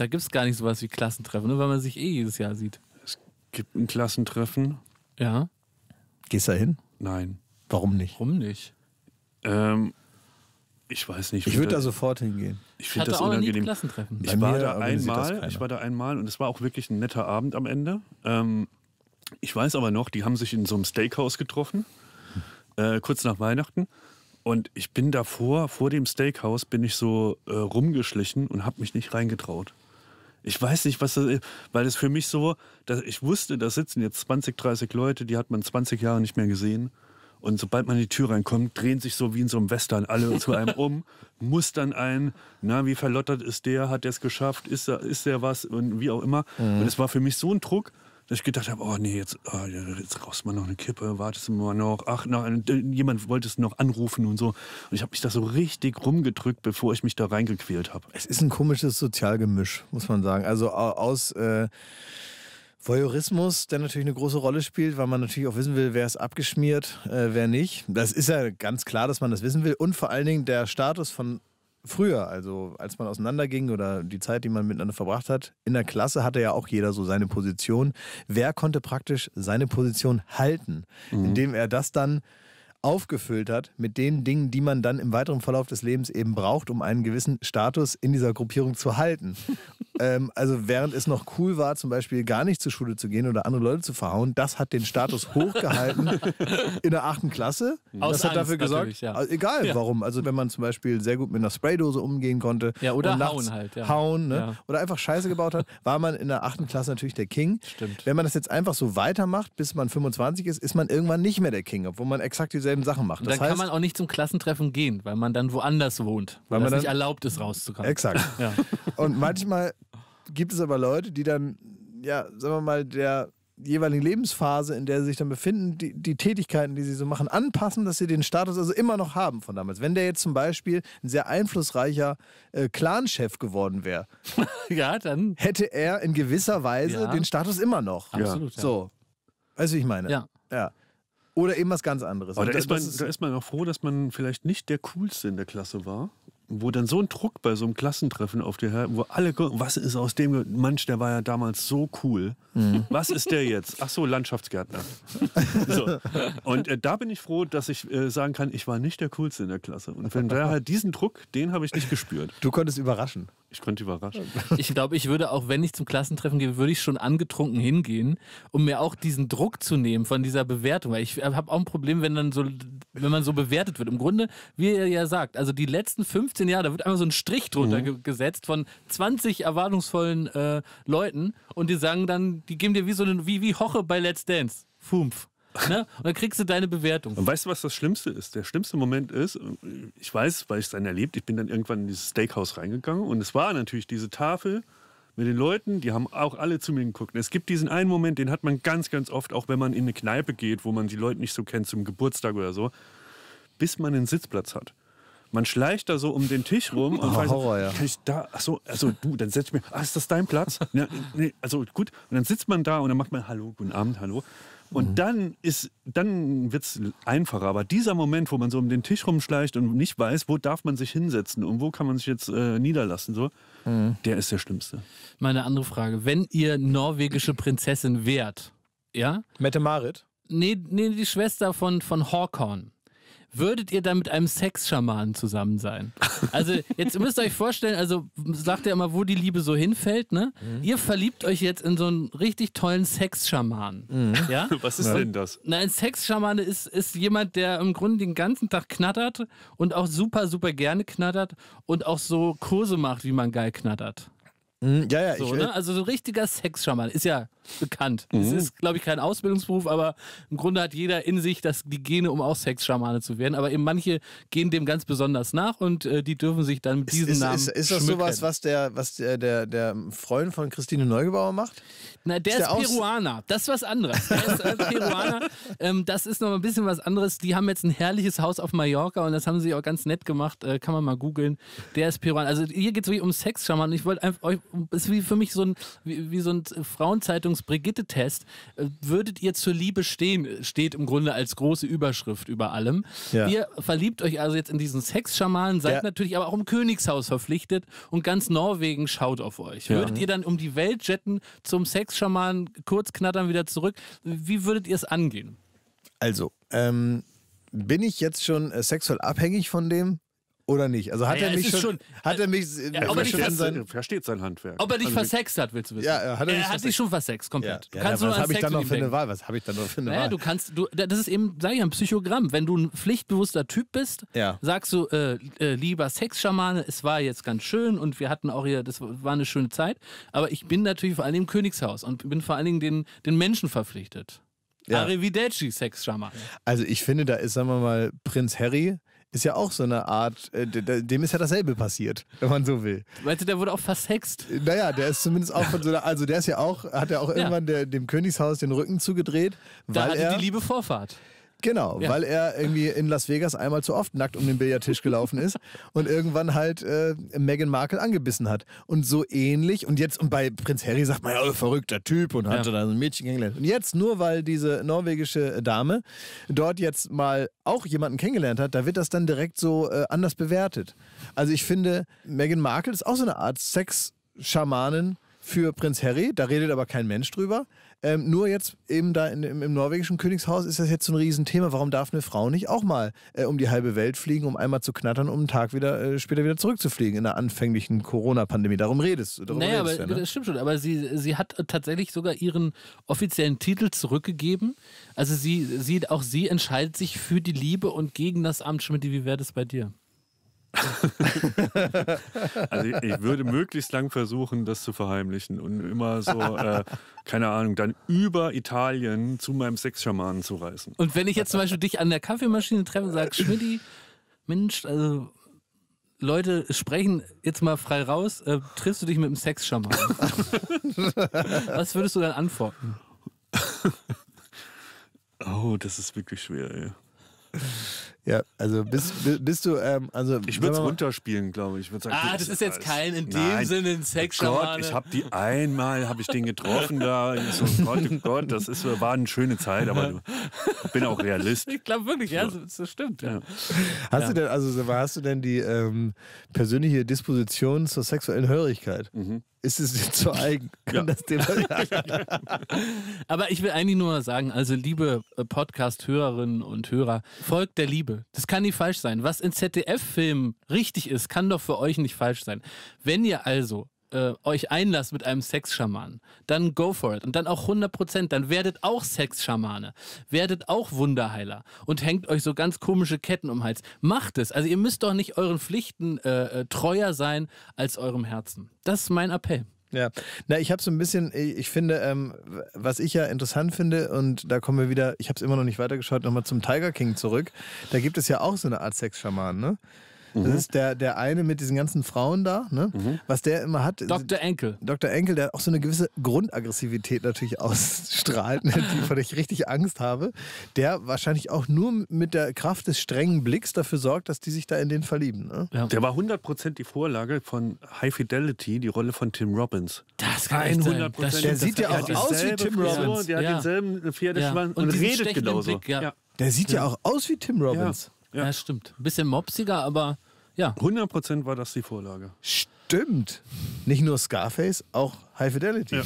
da gibt es gar nicht sowas wie Klassentreffen, nur weil man sich eh jedes Jahr sieht. Es gibt ein Klassentreffen. Ja. Gehst du da hin? Nein. Warum nicht? Warum nicht? Ähm, ich weiß nicht. Ich würde da sofort hingehen. Ich finde das auch unangenehm. Klassentreffen. Ich war da einmal, ich war da einmal und es war auch wirklich ein netter Abend am Ende. Ähm, ich weiß aber noch, die haben sich in so einem Steakhouse getroffen, äh, kurz nach Weihnachten. Und ich bin davor, vor dem Steakhouse, bin ich so äh, rumgeschlichen und habe mich nicht reingetraut. Ich weiß nicht, was das ist, weil es für mich so, dass ich wusste, da sitzen jetzt 20, 30 Leute, die hat man 20 Jahre nicht mehr gesehen. Und sobald man in die Tür reinkommt, drehen sich so wie in so einem Western alle zu einem um, mustern ein, na, wie verlottert ist der, hat der es geschafft, ist, ist der was und wie auch immer. Mhm. Und es war für mich so ein Druck, dass ich gedacht habe, oh nee, jetzt, oh, jetzt rauchst man noch eine Kippe, wartest du mal noch, ach, na, äh, jemand wollte es noch anrufen und so. Und ich habe mich da so richtig rumgedrückt, bevor ich mich da reingequält habe. Es ist ein komisches Sozialgemisch, muss man sagen. Also aus... Äh Voyeurismus, der natürlich eine große Rolle spielt, weil man natürlich auch wissen will, wer ist abgeschmiert, äh, wer nicht. Das ist ja ganz klar, dass man das wissen will. Und vor allen Dingen der Status von früher, also als man auseinanderging oder die Zeit, die man miteinander verbracht hat, in der Klasse hatte ja auch jeder so seine Position. Wer konnte praktisch seine Position halten, mhm. indem er das dann aufgefüllt hat mit den Dingen, die man dann im weiteren Verlauf des Lebens eben braucht, um einen gewissen Status in dieser Gruppierung zu halten. Ähm, also während es noch cool war, zum Beispiel gar nicht zur Schule zu gehen oder andere Leute zu verhauen, das hat den Status hochgehalten in der achten Klasse. Mhm. Aus das hat Angst dafür gesorgt, ja. Äh, egal ja. warum. Also wenn man zum Beispiel sehr gut mit einer Spraydose umgehen konnte. Ja, oder hauen halt. Ja. Hauen ne? oder einfach Scheiße gebaut hat, war man in der achten Klasse natürlich der King. Stimmt. Wenn man das jetzt einfach so weitermacht, bis man 25 ist, ist man irgendwann nicht mehr der King, obwohl man exakt dieselben Sachen macht. Und dann heißt, kann man auch nicht zum Klassentreffen gehen, weil man dann woanders wohnt, weil, weil man dann, nicht erlaubt ist, rauszukommen. Exakt. ja. Und manchmal gibt es aber Leute, die dann, ja, sagen wir mal, der jeweiligen Lebensphase, in der sie sich dann befinden, die, die, Tätigkeiten, die sie so machen, anpassen, dass sie den Status also immer noch haben von damals. Wenn der jetzt zum Beispiel ein sehr einflussreicher äh, Clan-Chef geworden wäre, ja, dann hätte er in gewisser Weise ja. den Status immer noch. Absolut. Ja. So. Weißt du, wie ich meine? Ja. ja. Oder eben was ganz anderes. Aber da, ist man, ist da ist man auch froh, dass man vielleicht nicht der Coolste in der Klasse war wo dann so ein Druck bei so einem Klassentreffen auf dir her, wo alle was ist aus dem Mensch, der war ja damals so cool. Mhm. Was ist der jetzt? Ach so, Landschaftsgärtner. so. Und äh, da bin ich froh, dass ich äh, sagen kann, ich war nicht der coolste in der Klasse. Und von daher halt diesen Druck, den habe ich nicht gespürt. Du konntest überraschen. Ich könnte überraschen. Ich glaube, ich würde auch, wenn ich zum Klassentreffen gehe, würde ich schon angetrunken hingehen, um mir auch diesen Druck zu nehmen von dieser Bewertung. Weil ich äh, habe auch ein Problem, wenn dann so, wenn man so bewertet wird. Im Grunde, wie ihr ja sagt, also die letzten 15 Jahre, da wird einmal so ein Strich drunter mhm. gesetzt von 20 erwartungsvollen äh, Leuten und die sagen dann, die geben dir wie so eine, wie, wie Hoche bei Let's Dance. Fumpf. Ne? Und dann kriegst du deine Bewertung. Und weißt du, was das Schlimmste ist? Der schlimmste Moment ist, äh, ich weiß, weil ich es dann erlebt, ich bin dann irgendwann in dieses Steakhouse reingegangen und es war natürlich diese Tafel mit den Leuten, die haben auch alle zu mir geguckt. es gibt diesen einen Moment, den hat man ganz, ganz oft, auch wenn man in eine Kneipe geht, wo man die Leute nicht so kennt, zum Geburtstag oder so, bis man einen Sitzplatz hat. Man schleicht da so um den Tisch rum und oh, weiß, Horror, ja. kann ich da, ach also du, dann setz ich mir, ah, ist das dein Platz? Ja, nee, also gut, und dann sitzt man da und dann macht man Hallo, guten Abend, hallo. Und mhm. dann dann wird es einfacher. Aber dieser Moment, wo man so um den Tisch rumschleicht und nicht weiß, wo darf man sich hinsetzen und wo kann man sich jetzt äh, niederlassen, so, mhm. der ist der schlimmste. Meine andere Frage: Wenn ihr norwegische Prinzessin wärt, ja? Mette Marit? Nee, nee, die Schwester von, von Horkorn würdet ihr dann mit einem Sexschamanen zusammen sein? Also, jetzt müsst ihr euch vorstellen, also sagt ja immer, wo die Liebe so hinfällt, ne? Mhm. Ihr verliebt euch jetzt in so einen richtig tollen Sexschamanen. Mhm. Ja? Was ist ja. denn das? Na, ein Sexschamane ist, ist jemand, der im Grunde den ganzen Tag knattert und auch super, super gerne knattert und auch so Kurse macht, wie man geil knattert. Mhm, ja, ja, so, ich, ne? Äh, also so ein richtiger Sexschaman ist ja bekannt. Mhm. Es ist, glaube ich, kein Ausbildungsberuf, aber im Grunde hat jeder in sich das, die Gene, um auch Sexschamane zu werden. Aber eben manche gehen dem ganz besonders nach und äh, die dürfen sich dann mit diesem ist, Namen. Ist, ist, ist das schmücken. sowas, was der, was der, der, der Freund von Christine Neugebauer macht? Na, der ist, der ist Peruaner. Das ist was anderes. Der ist äh, Peruaner. Ähm, das ist noch ein bisschen was anderes. Die haben jetzt ein herrliches Haus auf Mallorca und das haben sie auch ganz nett gemacht. Äh, kann man mal googeln. Der ist Peruaner. Also hier geht es wirklich um Sexschamanen. Ich wollte euch ist wie für mich so ein, wie, wie so ein Frauenzeitungs-Brigitte-Test. Äh, würdet ihr zur Liebe stehen, steht im Grunde als große Überschrift über allem. Ja. Ihr verliebt euch also jetzt in diesen Sexschamanen, seid ja. natürlich aber auch im Königshaus verpflichtet und ganz Norwegen schaut auf euch. Ja. Würdet ihr dann um die Welt jetten, zum Sexschamanen kurz knattern wieder zurück? Wie würdet ihr es angehen? Also, ähm, bin ich jetzt schon äh, sexuell abhängig von dem? Oder nicht? Also hat naja, er mich schon, schon, hat er mich, ja, äh, er versteht, sein, versteht sein Handwerk. Ob er dich also versext hat, willst du wissen? Ja, hat er, er hat dich schon versext, komplett. Ja, ja, kannst ja, was habe ich dann noch für eine Wahl? Was habe ich dann noch für eine naja, Wahl? du kannst, du, das ist eben, sage ich, ein Psychogramm. Wenn du ein pflichtbewusster Typ bist, ja. sagst du, äh, äh, lieber Sexschamane, es war jetzt ganz schön und wir hatten auch hier, das war eine schöne Zeit, aber ich bin natürlich vor allem im Königshaus und bin vor allen Dingen den, den Menschen verpflichtet. Ja. Arrivederci, Sexschamane. Also ich finde, da ist, sagen wir mal, Prinz Harry ist ja auch so eine Art, äh, dem ist ja dasselbe passiert, wenn man so will. Meinst du, der wurde auch versext? Naja, der ist zumindest auch von so einer, also der ist ja auch, hat ja auch irgendwann ja. Der, dem Königshaus den Rücken zugedreht, weil da hatte er, die liebe Vorfahrt. Genau, ja. weil er irgendwie in Las Vegas einmal zu oft nackt um den Billardtisch gelaufen ist und irgendwann halt äh, Meghan Markle angebissen hat. Und so ähnlich, und jetzt, und bei Prinz Harry sagt man, ja, oh, verrückter Typ und hat ja. da so ein Mädchen kennengelernt. Und jetzt, nur weil diese norwegische Dame dort jetzt mal auch jemanden kennengelernt hat, da wird das dann direkt so äh, anders bewertet. Also ich finde, Meghan Markle ist auch so eine Art Sex-Schamanin für Prinz Harry, da redet aber kein Mensch drüber. Ähm, nur jetzt eben da in, im, im, norwegischen Königshaus ist das jetzt so ein Riesenthema. Warum darf eine Frau nicht auch mal äh, um die halbe Welt fliegen, um einmal zu knattern, um einen Tag wieder äh, später wieder zurückzufliegen in der anfänglichen Corona-Pandemie? Darum redest du. Naja, redest aber, ja, ne? das stimmt schon. Aber sie, sie hat tatsächlich sogar ihren offiziellen Titel zurückgegeben. Also sie, sie, auch sie entscheidet sich für die Liebe und gegen das Amt. Schmidt, wie wäre das bei dir? also ich, ich, würde möglichst lang versuchen, das zu verheimlichen und immer so, äh, keine Ahnung, dann über Italien zu meinem Sexschamanen zu reisen. Und wenn ich jetzt zum Beispiel dich an der Kaffeemaschine treffe und sage, Schmidti, Mensch, also Leute sprechen jetzt mal frei raus, äh, triffst du dich mit einem Sexschamanen? Was würdest du dann antworten? Oh, das ist wirklich schwer, ey. Ja, also bist, bist du, ähm, also. Ich würde es runterspielen, glaube ich. ich sagen, ah, das ist jetzt kein in dem Nein. Sinne ein sex oh Gott, ich habe die einmal, habe ich den getroffen da. So, oh Gott, oh Gott, das ist, war eine schöne Zeit, aber ich bin auch Realist. Ich glaube wirklich, ja, das, stimmt. Ja. Hast ja. du denn, also hast du denn die ähm, persönliche Disposition zur sexuellen Hörigkeit? Mhm. Ist es dir zu eigen? Ja. aber ich will eigentlich nur sagen, also liebe äh, Podcast-Hörerinnen und Hörer, folgt der Liebe. Liebe. Das kann nie falsch sein. Was in ZDF-Filmen richtig ist, kann doch für euch nicht falsch sein. Wenn ihr also äh, euch einlasst mit einem Sexschaman, dann go for it. Und dann auch 100%. Dann werdet auch Sexschamane. Werdet auch Wunderheiler. Und hängt euch so ganz komische Ketten um den Hals. Macht es. Also ihr müsst doch nicht euren Pflichten äh, äh treuer sein als eurem Herzen. Das ist mein Appell. Ja, na, ich habe so ein bisschen, äh, ich finde, ähm, was ich ja interessant finde, und da kommen wir wieder, ich habe es immer noch nicht weitergeschaut, nochmal zum Tiger King zurück. Da gibt es ja auch so eine Art Sexschaman, ne? Mhm. Das ist der, der eine mit diesen ganzen Frauen da, ne? Mhm. Was der immer hat. Äh, Dr. Enkel. Dr. Enkel, der auch so eine gewisse Grundaggressivität natürlich ausstrahlt, ne, die, vor der ich richtig Angst habe. Der wahrscheinlich auch nur mit der Kraft des strengen Blicks dafür sorgt, dass die sich da in den verlieben. Ne? Ja. Der war 100% die Vorlage von High Fidelity, die Rolle von Tim Robbins. Das kann 100 sein. Das der sieht ja auch aus wie Tim Robbins. der ja. hat denselben Pferdeschwanz ja. und, und redet genauso. Blick, ja. Der sieht ja. auch aus wie Tim Robbins. Ja, ja stimmt. Ein bisschen mopsiger, aber ja. 100% war das die Vorlage. Stimmt. Nicht nur Scarface, auch High Fidelity. Ja.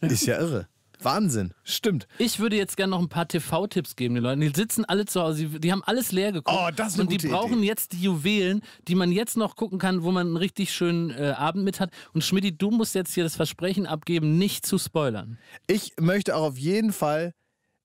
Ist ja irre. Wahnsinn. Stimmt. Ich würde jetzt gerne noch ein paar TV-Tipps geben, den Leuten. Die sitzen alle zu Hause, die haben alles leer geguckt. Oh, das ist eine Und die brauchen Idee. jetzt die Juwelen, die man jetzt noch gucken kann, wo man einen richtig schönen äh, Abend mit hat. Und Schmidti, du musst jetzt hier das Versprechen abgeben, nicht zu spoilern. Ich möchte auch auf jeden Fall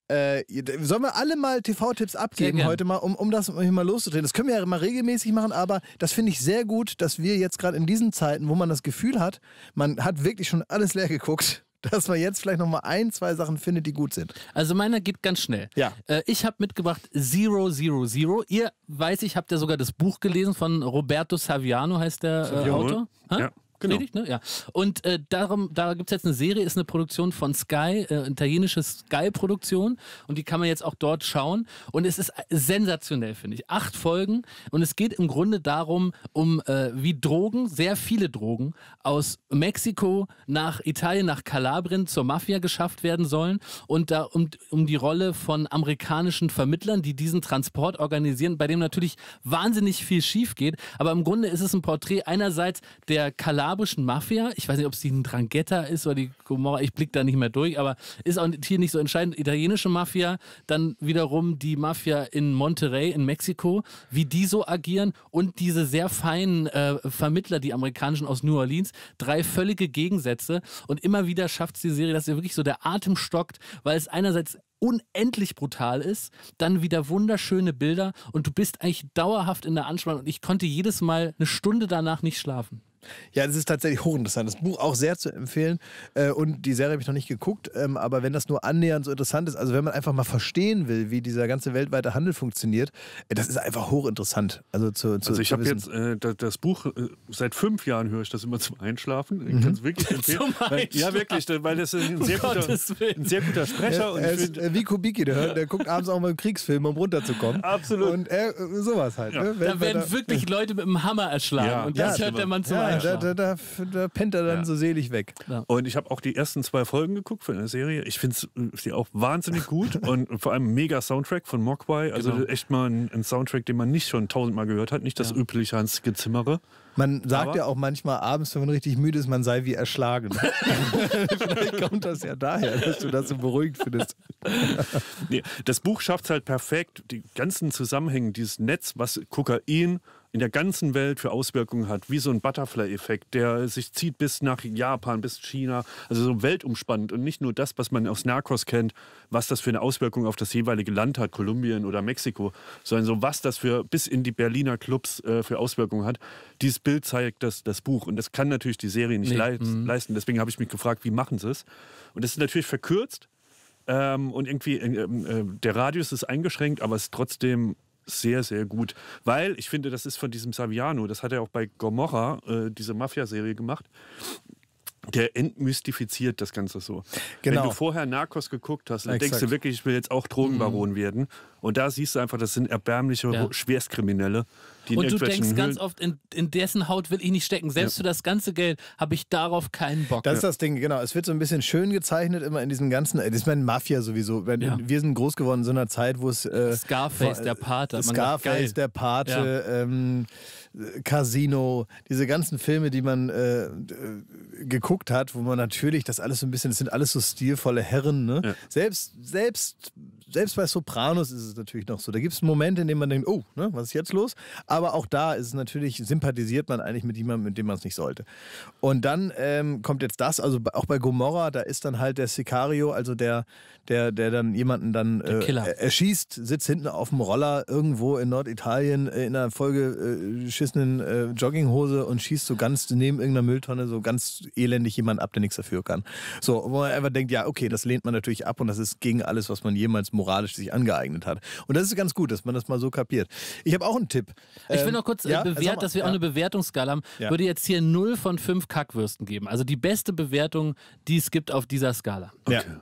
äh, sollen wir alle mal TV-Tipps abgeben heute mal, um, um das mal loszudrehen? Das können wir ja mal regelmäßig machen, aber das finde ich sehr gut, dass wir jetzt gerade in diesen Zeiten, wo man das Gefühl hat, man hat wirklich schon alles leer geguckt, dass man jetzt vielleicht nochmal ein, zwei Sachen findet, die gut sind. Also meiner geht ganz schnell. Ja. Äh, ich habe mitgebracht Zero Zero Zero. Ihr weiß, ich habt ja sogar das Buch gelesen von Roberto Saviano, heißt der äh, Autor. Ha? Ja. Genau. Richtig, ne? Ja. Und äh, darum, da gibt es jetzt eine Serie, ist eine Produktion von Sky, äh, italienische Sky-Produktion. Und die kann man jetzt auch dort schauen. Und es ist sensationell, finde ich. Acht Folgen. Und es geht im Grunde darum, um äh, wie Drogen, sehr viele Drogen, aus Mexiko nach Italien, nach Kalabrien zur Mafia geschafft werden sollen. Und da um, um die Rolle von amerikanischen Vermittlern, die diesen Transport organisieren, bei dem natürlich wahnsinnig viel schief geht. Aber im Grunde ist es ein Porträt einerseits der Kalabrien, arabischen Mafia, ich weiß nicht, ob es die Drangheta ist oder die Gomorra, ich blicke da nicht mehr durch, aber ist auch hier nicht so entscheidend. Italienische Mafia, dann wiederum die Mafia in Monterrey in Mexiko, wie die so agieren und diese sehr feinen äh, Vermittler, die amerikanischen aus New Orleans, drei völlige Gegensätze und immer wieder schafft es die Serie, dass ihr wirklich so der Atem stockt, weil es einerseits unendlich brutal ist, dann wieder wunderschöne Bilder und du bist eigentlich dauerhaft in der Anspannung und ich konnte jedes Mal eine Stunde danach nicht schlafen. Ja, das ist tatsächlich hochinteressant. Das Buch auch sehr zu empfehlen. Äh, und die Serie habe ich noch nicht geguckt. Ähm, aber wenn das nur annähernd so interessant ist, also wenn man einfach mal verstehen will, wie dieser ganze weltweite Handel funktioniert, äh, das ist einfach hochinteressant. Also, zu, zu also ich habe jetzt äh, das Buch, äh, seit fünf Jahren höre ich das immer zum Einschlafen. Ich mhm. kann es wirklich empfehlen. weil, ja, wirklich, weil das ist ein sehr, guter, ein sehr guter, Sprecher. Er, er ist wie Kubicki, der, der guckt abends auch mal einen Kriegsfilm, um runterzukommen. Absolut. Und er, sowas halt. Ja. Ne? Da werden wirklich Leute mit dem Hammer erschlagen. Ja, und das hört genau. der Mann zum ja, da, da, da, da, pennt er dann ja. so selig weg. Ja. Und ich habe auch die ersten zwei Folgen geguckt von der Serie. Ich finde sie äh, auch wahnsinnig gut und vor allem mega Soundtrack von Mogwai. Also genau. echt mal ein, ein, Soundtrack, den man nicht schon tausendmal gehört hat. Nicht das übliche Hans Gezimmere. Man sagt Aber ja auch manchmal abends, wenn man richtig müde ist, man sei wie erschlagen. Vielleicht kommt das ja daher, dass du das so beruhigt findest. nee, das Buch schafft es halt perfekt, die ganzen Zusammenhänge, dieses Netz, was Kokain in der ganzen Welt für Auswirkungen hat, wie so ein Butterfly-Effekt, der sich zieht bis nach Japan, bis China, also so weltumspannend und nicht nur das, was man aus Narcos kennt, was das für eine Auswirkung auf das jeweilige Land hat, Kolumbien oder Mexiko, sondern so was das für bis in die Berliner Clubs äh, für Auswirkungen hat. Dieses Bild zeigt das, das Buch und das kann natürlich die Serie nicht nee. leist, mhm. leisten. Deswegen habe ich mich gefragt, wie machen sie es? Und das ist natürlich verkürzt, ähm, und irgendwie äh, äh, der Radius ist eingeschränkt, aber es ist trotzdem sehr, sehr gut. Weil ich finde, das ist von diesem Saviano, das hat er auch bei Gomorra, äh, diese Mafia-Serie gemacht. Der entmystifiziert das Ganze so. Genau. Wenn du vorher Narcos geguckt hast, dann Exakt. denkst du wirklich, ich will jetzt auch Drogenbaron mhm. werden. Und da siehst du einfach, das sind erbärmliche ja. Schwerstkriminelle. Die und du denkst Höhlen. ganz oft, in, in dessen Haut will ich nicht stecken. Selbst ja. für das ganze Geld habe ich darauf keinen Bock. Das ist das Ding, genau. Es wird so ein bisschen schön gezeichnet immer in diesem ganzen, äh, das ist meine Mafia sowieso. Wenn, ja. Wir sind groß geworden in so einer Zeit, wo es... Äh, Scarface, der Pate. Äh, Scarface, sagt, der Pate, ja. ähm, Casino, diese ganzen Filme, die man äh, äh, geguckt hat, wo man natürlich das alles so ein bisschen, das sind alles so stilvolle Herren. Ne? Selbst, selbst selbst bei Sopranos ist es natürlich noch so. Da gibt es einen Moment, in dem man denkt, oh, ne, was ist jetzt los? Aber auch da ist es natürlich, sympathisiert man eigentlich mit jemandem, mit dem man es nicht sollte. Und dann ähm, kommt jetzt das, also auch bei Gomorra, da ist dann halt der Sicario, also der, der, der dann jemanden dann äh, erschießt, sitzt hinten auf dem Roller irgendwo in Norditalien äh, in einer vollgeschissenen äh, Jogginghose und schießt so ganz neben irgendeiner Mülltonne so ganz elendig jemanden ab, der nichts dafür kann. So, wo man einfach denkt, ja, okay, das lehnt man natürlich ab und das ist gegen alles, was man jemals moralisch sich angeeignet hat. Und das ist ganz gut, dass man das mal so kapiert. Ich habe auch einen Tipp. Ich will ähm, noch kurz äh, ja, bewährt, dass wir ja. auch eine Bewertungsskala haben. Ja. Würde jetzt hier 0 von 5 Kackwürsten geben. Also die beste Bewertung, die es gibt auf dieser Skala. Okay. Ja.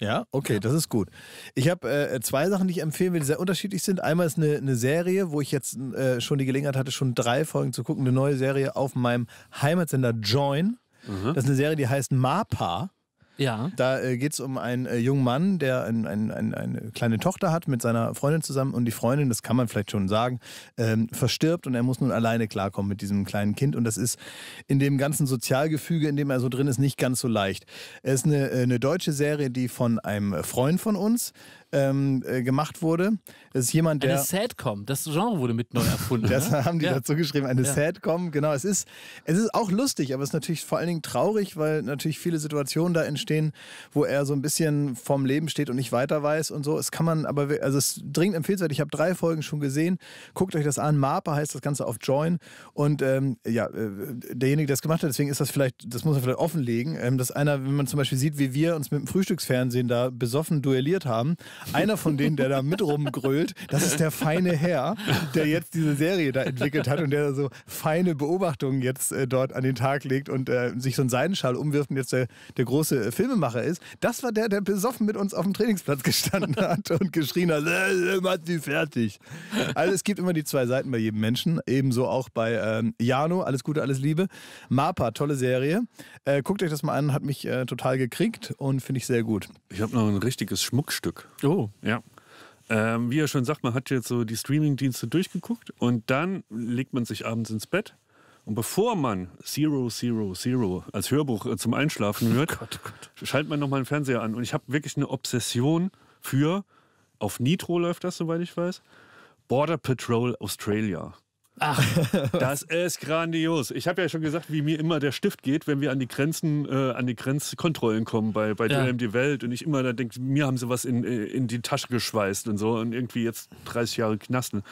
Ja, okay, das ist gut. Ich habe äh, zwei Sachen, die ich empfehlen will, die sehr unterschiedlich sind. Einmal ist eine, eine Serie, wo ich jetzt äh, schon die Gelegenheit hatte, schon drei Folgen zu gucken. Eine neue Serie auf meinem Heimatsender Join. Mhm. Das ist eine Serie, die heißt Mapa. Ja. Da äh, geht es um einen äh, jungen Mann, der ein, ein, ein, eine kleine Tochter hat mit seiner Freundin zusammen und die Freundin, das kann man vielleicht schon sagen, ähm, verstirbt und er muss nun alleine klarkommen mit diesem kleinen Kind und das ist in dem ganzen Sozialgefüge, in dem er so drin ist, nicht ganz so leicht. Es ist eine, äh, eine deutsche Serie, die von einem Freund von uns ähm, äh, gemacht wurde. Es ist jemand, der. Eine Sadcom, das Genre wurde mit neu erfunden. Ne? das ne? haben die ja. dazu geschrieben, eine ja. Sadcom, genau. Es ist, es ist auch lustig, aber es ist natürlich vor allen Dingen traurig, weil natürlich viele Situationen da entstehen, wo er so ein bisschen vom Leben steht und nicht weiter weiß und so. Es kann man, aber also es dringend empfehlenswert. Ich habe drei Folgen schon gesehen. Guckt euch das an. Marpa heißt das Ganze auf Join. Und ähm, ja, äh, derjenige, der es gemacht hat, deswegen ist das vielleicht, das muss man vielleicht offenlegen, ähm, dass einer, wenn man zum Beispiel sieht, wie wir uns mit dem Frühstücksfernsehen da besoffen duelliert haben, einer von denen, der da mit rumgrölt, das ist der feine Herr, der jetzt diese Serie da entwickelt hat und der so feine Beobachtungen jetzt äh, dort an den Tag legt und äh, sich so einen Seidenschal umwirft und jetzt der, der große äh, Filmemacher ist. Das war der, der besoffen mit uns auf dem Trainingsplatz gestanden hat und geschrien hat, äh, äh macht sie fertig. Also es gibt immer die zwei Seiten bei jedem Menschen, ebenso auch bei ähm, Jano, alles Gute, alles Liebe. Marpa, tolle Serie. Äh, guckt euch das mal an, hat mich total gekriegt und finde ich sehr gut. Ich habe noch ein richtiges Schmuckstück. Oh. So, ja. Ähm, wie er schon sagt, man hat jetzt so die Streaming-Dienste durchgeguckt und dann legt man sich abends ins Bett. Und bevor man Zero, Zero, Zero als Hörbuch äh, zum Einschlafen hört, oh Gott, oh Gott. schaltet man nochmal den Fernseher an. Und ich habe wirklich eine Obsession für, auf Nitro läuft das, soweit ich weiß, Border Patrol Australia. Ach, das ist grandios. Ich habe ja schon gesagt, wie mir immer der Stift geht, wenn wir an die Grenzen, äh, an die Grenzkontrollen kommen bei, bei ja. die Welt und ich immer da denke, mir haben sie was in, äh, in die Tasche geschweißt und so und irgendwie jetzt 30 Jahre Knasten. Ne?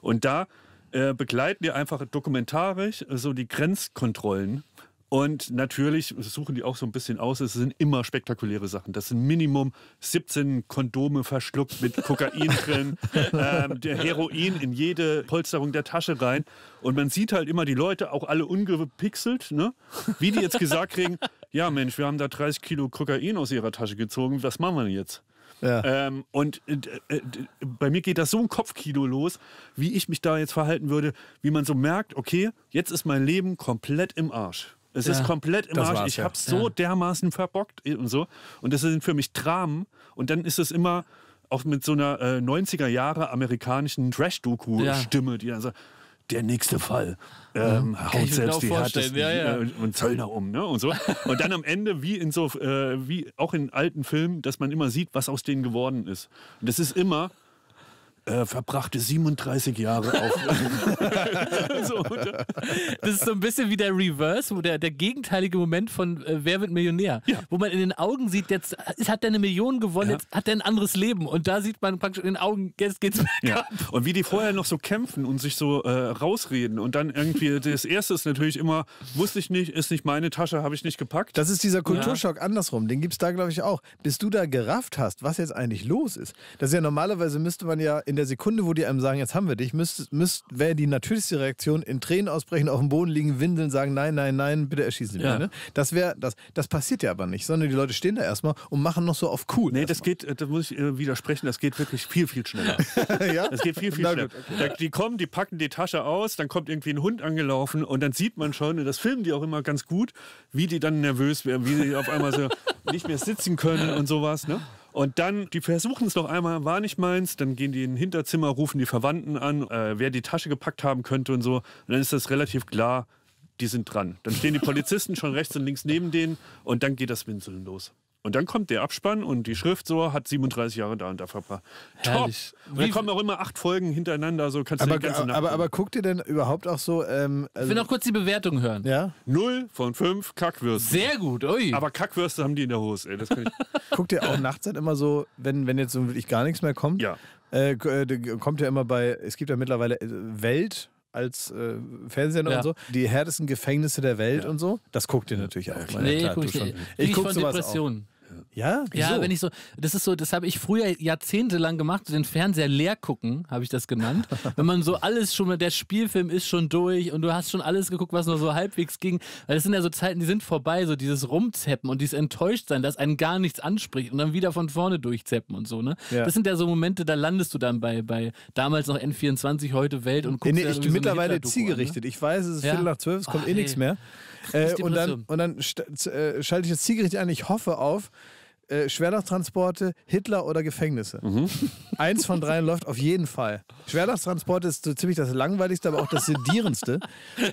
Und da äh, begleiten wir einfach dokumentarisch so die Grenzkontrollen und natürlich suchen die auch so ein bisschen aus. Es sind immer spektakuläre Sachen. Das sind Minimum 17 Kondome verschluckt mit Kokain drin, ähm, der Heroin in jede Polsterung der Tasche rein. Und man sieht halt immer die Leute, auch alle ungepixelt, ne? wie die jetzt gesagt kriegen, ja Mensch, wir haben da 30 Kilo Kokain aus ihrer Tasche gezogen, was machen wir jetzt? Ja. Ähm, und äh, äh bei mir geht das so ein Kopfkino los, wie ich mich da jetzt verhalten würde, wie man so merkt, okay, jetzt ist mein Leben komplett im Arsch. Es ja, ist komplett im Arsch. Ich habe ja. so dermaßen verbockt eh, und so. Und das sind für mich Dramen. Und dann ist es immer auch mit so einer äh, 90er Jahre amerikanischen Trash-Doku-Stimme, ja. die dann sagt, der nächste Fall ähm, ja, haut selbst genau die härtesten ja, ja. Äh, und Zöllner um ne? und so und dann am Ende wie in so äh, wie auch in alten Filmen, dass man immer sieht, was aus denen geworden ist. Und das ist immer äh, verbrachte 37 Jahre auf. so, äh, das ist so ein bisschen wie der Reverse, wo der, der gegenteilige Moment von äh, Wer wird Millionär, ja. wo man in den Augen sieht, jetzt äh, hat er eine Million gewonnen, ja. jetzt hat er ein anderes Leben und da sieht man praktisch in den Augen, jetzt geht's ja. Und wie die vorher noch so kämpfen und sich so äh, rausreden und dann irgendwie das Erste ist natürlich immer, wusste ich nicht, ist nicht meine Tasche, habe ich nicht gepackt. Das ist dieser Kulturschock andersrum, den gibt es da glaube ich auch. Bis du da gerafft hast, was jetzt eigentlich los ist. Das ist ja normalerweise müsste man ja in der Sekunde, wo die einem sagen, jetzt haben wir dich, müsst, müsst, wäre die natürlichste Reaktion in Tränen ausbrechen, auf dem Boden liegen, windeln, sagen, nein, nein, nein, bitte erschießen Sie mich. Ne? Das, wär, das, das passiert ja aber nicht, sondern die Leute stehen da erstmal und machen noch so auf cool. Nee, das geht, äh, da muss ich äh, widersprechen, das geht wirklich viel, viel schneller. ja? Das geht viel, viel schneller. Okay. die kommen, die packen die Tasche aus, dann kommt irgendwie ein Hund angelaufen und dann sieht man schon, und das filmen die auch immer ganz gut, wie die dann nervös werden, wie sie auf einmal so nicht mehr sitzen können und sowas. Ne? Und dann, die versuchen es noch einmal, war nicht meins. Dann gehen die in ein Hinterzimmer, rufen die Verwandten an, äh, wer die Tasche gepackt haben könnte und so. Und dann ist das relativ klar, die sind dran. Dann stehen die Polizisten schon rechts und links neben denen und dann geht das Winseln los. Und dann kommt der Abspann und die Schrift so hat 37 Jahre da und da verbracht. Herrlich. Top. Und dann kommen auch immer acht Folgen hintereinander, so kannst du aber, die ganze Nacht. Aber, aber, guckt ihr denn überhaupt auch so? Ähm, also ich will noch kurz die Bewertung hören. Ja? Null von fünf Kackwürste. Sehr gut, ui. Aber Kackwürste haben die in der Hose, ey. guckt ihr auch nachts dann immer so, wenn, wenn jetzt so wirklich gar nichts mehr kommt? Ja. Äh, äh kommt ja immer bei, es gibt ja mittlerweile äh, Welt als äh, Fernsehsender ja. und so. Die härtesten Gefängnisse der Welt ja. und so. Das guckt ihr natürlich auch. Nee, ja, guck ich, ich gucke sowas Depressionen. Auch. Ja? Wieso? Ja, wenn ich so, das ist so, das habe ich früher jahrzehntelang gemacht, den Fernseher leer gucken, habe ich das genannt. wenn man so alles schon, der Spielfilm ist schon durch und du hast schon alles geguckt, was nur so halbwegs ging. Weil das sind ja so Zeiten, die sind vorbei, so dieses Rumzeppen und dieses Enttäuschtsein, dass einen gar nichts anspricht und dann wieder von vorne durchzeppen und so, ne? Ja. Das sind ja so Momente, da landest du dann bei, bei damals noch N24, heute Welt und guckst nee, nee, ich bin so mittlerweile ne? zielgerichtet. Ne? Ich weiß, es ist ja. Viertel nach zwölf, es kommt eh oh, eh nichts mehr. Äh, und dann, und dann äh, schalte ich das zielgerichtet an, ich hoffe auf, äh, Schwerlasttransporte, Hitler oder Gefängnisse. Mhm. Eins von dreien läuft auf jeden Fall. Schwerlasttransporte ist so ziemlich das langweiligste, aber auch das sedierendste.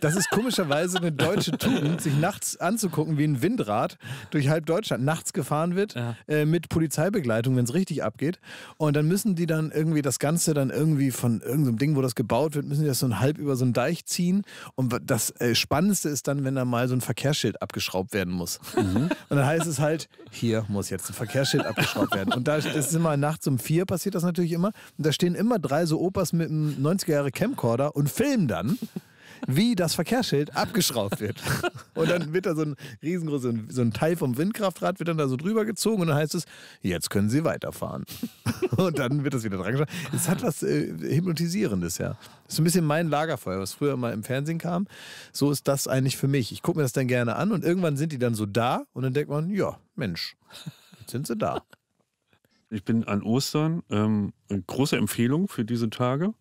Das ist komischerweise eine deutsche Tugend, sich nachts anzugucken, wie ein Windrad durch halb Deutschland nachts gefahren wird, ja. äh, mit Polizeibegleitung, wenn es richtig abgeht. Und dann müssen die dann irgendwie das Ganze dann irgendwie von irgendeinem Ding, wo das gebaut wird, müssen die das so ein halb über so einen Deich ziehen. Und das äh, Spannendste ist dann, wenn da mal so ein Verkehrsschild abgeschraubt werden muss. Mhm. Und dann heißt es halt, hier muss jetzt jetzt ein Verkehrsschild abgeschraubt werden. Und da ist immer nachts um vier passiert das natürlich immer. Und da stehen immer drei so Opas mit einem 90er-Jahre-Camcorder und filmen dann wie das Verkehrsschild abgeschraubt wird. Und dann wird da so ein riesengroßer, so ein Teil vom Windkraftrad wird dann da so drüber gezogen und dann heißt es, jetzt können Sie weiterfahren. Und dann wird das wieder dran geschraubt. Es hat was äh, Hypnotisierendes, ja. Das ist ein bisschen mein Lagerfeuer, was früher mal im Fernsehen kam. So ist das eigentlich für mich. Ich gucke mir das dann gerne an und irgendwann sind die dann so da und dann denkt man, ja, Mensch sind sie da. Ich bin an Ostern ähm, eine große Empfehlung für diese Tage.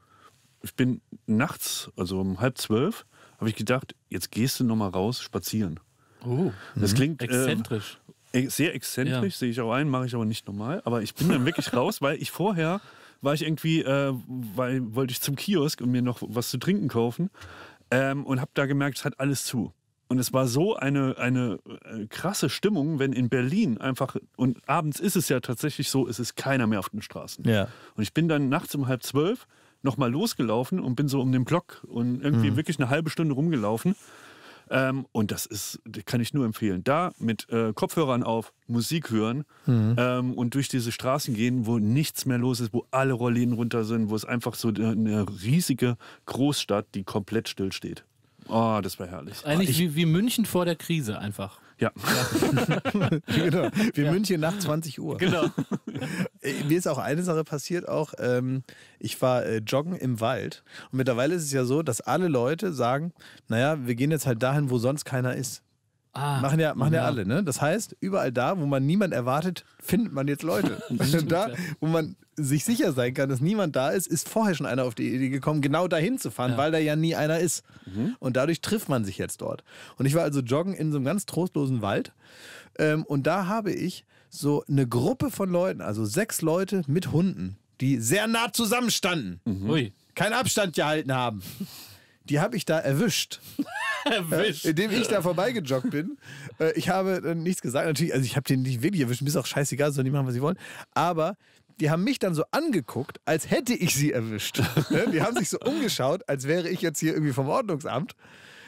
Ich bin nachts, also um halb zwölf, habe ich gedacht, jetzt gehst du nochmal raus spazieren. Oh, mhm. das klingt ähm, exzentrisch. E-, sehr exzentrisch, ja. sehe ich auch ein, mache ich aber nicht normal. Aber ich bin dann wirklich raus, weil ich vorher war ich irgendwie, äh, weil, wollte ich zum Kiosk und mir noch was zu trinken kaufen ähm, und habe da gemerkt, es hat alles zu. Und es war so eine, eine äh, krasse Stimmung, wenn in Berlin einfach, und abends ist es ja tatsächlich so, es ist keiner mehr auf den Straßen. Ja. Und ich bin dann nachts um halb zwölf nochmal losgelaufen und bin so um den Block und irgendwie mhm. wirklich eine halbe Stunde rumgelaufen. Ähm, und das ist, das kann ich nur empfehlen. Da mit äh, Kopfhörern auf, Musik hören mhm. ähm, und durch diese Straßen gehen, wo nichts mehr los ist, wo alle Rollläden runter sind, wo es einfach so eine riesige Großstadt, die komplett stillsteht. Oh, das war herrlich. eigentlich oh, wie, wie München vor der Krise einfach. Ja. ja. genau. Wir ja. München nach 20 Uhr. Genau. Äh, mir ist auch eine Sache passiert auch. Ähm, ich war äh, joggen im Wald und mittlerweile ist es ja so, dass alle Leute sagen, naja, wir gehen jetzt halt dahin, wo sonst keiner ist. Ah, machen ja, machen ja. ja. alle, ne? Das heißt, überall da, wo man niemand erwartet, findet man jetzt Leute. Und da, wo man sich sicher sein kann, dass niemand da ist, ist vorher schon einer auf die Idee gekommen, genau dahin zu fahren, ja. weil da ja nie einer ist. Mhm. Und dadurch trifft man sich jetzt dort. Und ich war also joggen in so einem ganz trostlosen Wald. Ähm, und da habe ich so eine Gruppe von Leuten, also sechs Leute mit Hunden, die sehr nah zusammenstanden. Mhm. Keinen Abstand gehalten haben. Die habe ich da erwischt. erwischt. Äh, indem ich da vorbeigejoggt bin. Äh, ich habe äh, nichts gesagt. Natürlich, also ich habe den nicht wirklich erwischt. Mir ist auch scheißegal, sollen die machen, was sie wollen. Aber die haben mich dann so angeguckt, als hätte ich sie erwischt. Ne, die haben sich so umgeschaut, als wäre ich jetzt hier irgendwie vom Ordnungsamt.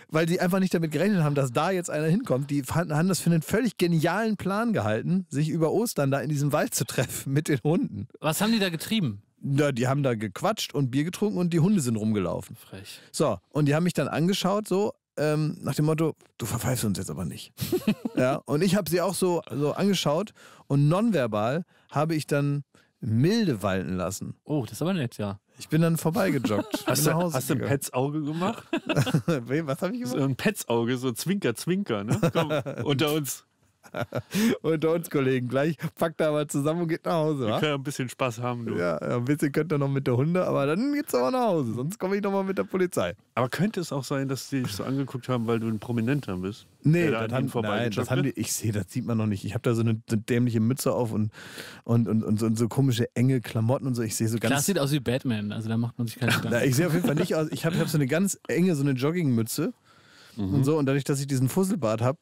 Weil die einfach nicht damit gerechnet haben, dass da jetzt einer hinkommt. Die haben das für einen völlig genialen Plan gehalten, sich über Ostern da in diesem Wald zu treffen mit den Hunden. Was haben die da getrieben? Na, die haben da gequatscht und Bier getrunken und die Hunde sind rumgelaufen. Frech. So, und die haben mich dann angeschaut, so, ähm, nach dem Motto, du verpfeifst uns jetzt aber nicht. ja, und ich habe sie auch so, so angeschaut und nonverbal habe ich dann milde walten lassen. Oh, das ist aber nett, ja. Ich bin dann vorbeigejoggt. hast, du, hast du ein Petsauge gemacht? Was habe ich gemacht? So ein Petsauge, so Zwinker, Zwinker, ne? Komm, unter uns. Unter uns Kollegen gleich. Packt er mal zusammen und geht nach Hause. Wir wa? können ein bisschen Spaß haben. Du. Ja, ein bisschen könnt ihr noch mit der Hunde, aber dann geht's aber nach Hause. Sonst komme ich nochmal mit der Polizei. Aber könnte es auch sein, dass die dich so angeguckt haben, weil du ein Prominenter bist? Nee, da haben, nein, das haben die, ich sehe, das sieht man noch nicht. Ich habe da so eine, so dämliche Mütze auf und, und, und, und so, und, so, komische enge Klamotten und so. Ich sehe so ganz. Das sieht aus wie Batman, also da macht man sich keine Gedanken. ich sehe auf jeden Fall nicht aus. Ich habe hab so eine ganz enge, so eine Joggingmütze mhm. und so. Und dadurch, dass ich diesen Fusselbart habe,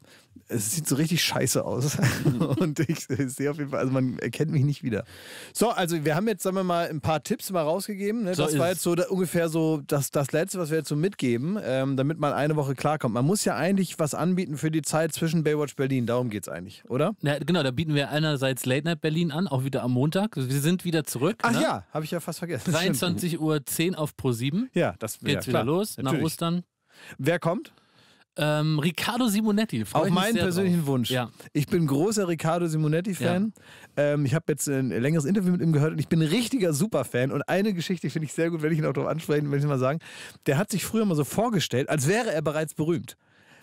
es sieht so richtig scheiße aus. Mhm. und ich, ich sehe auf jeden Fall, also man erkennt mich nicht wieder. So, also wir haben jetzt, sagen wir mal, ein paar Tipps mal rausgegeben. Ne? So das war jetzt so da, ungefähr so das, das Letzte, was wir jetzt so mitgeben, ähm, damit man eine Woche klarkommt. Man muss ja eigentlich was anbieten für die Zeit zwischen Baywatch Berlin. Darum geht es eigentlich, oder? Na, genau, da bieten wir einerseits Late Night Berlin an, auch wieder am Montag. Wir sind wieder zurück. Ach ne? ja, habe ich ja fast vergessen. 23.10 Uhr auf Pro 7. Ja, das ja, Geht's wieder los Natürlich. nach Ostern. Wer kommt? Ähm, Riccardo Simonetti. Auf meinen persönlichen drauf. Wunsch. Ja. Ich bin großer Riccardo Simonetti-Fan. Ja. Ähm, ich habe jetzt ein längeres Interview mit ihm gehört und ich bin ein richtiger Superfan. Und eine Geschichte finde ich sehr gut, wenn ich ihn auch darauf ansprechen, wenn ich mal sagen. Der hat sich früher mal so vorgestellt, als wäre er bereits berühmt,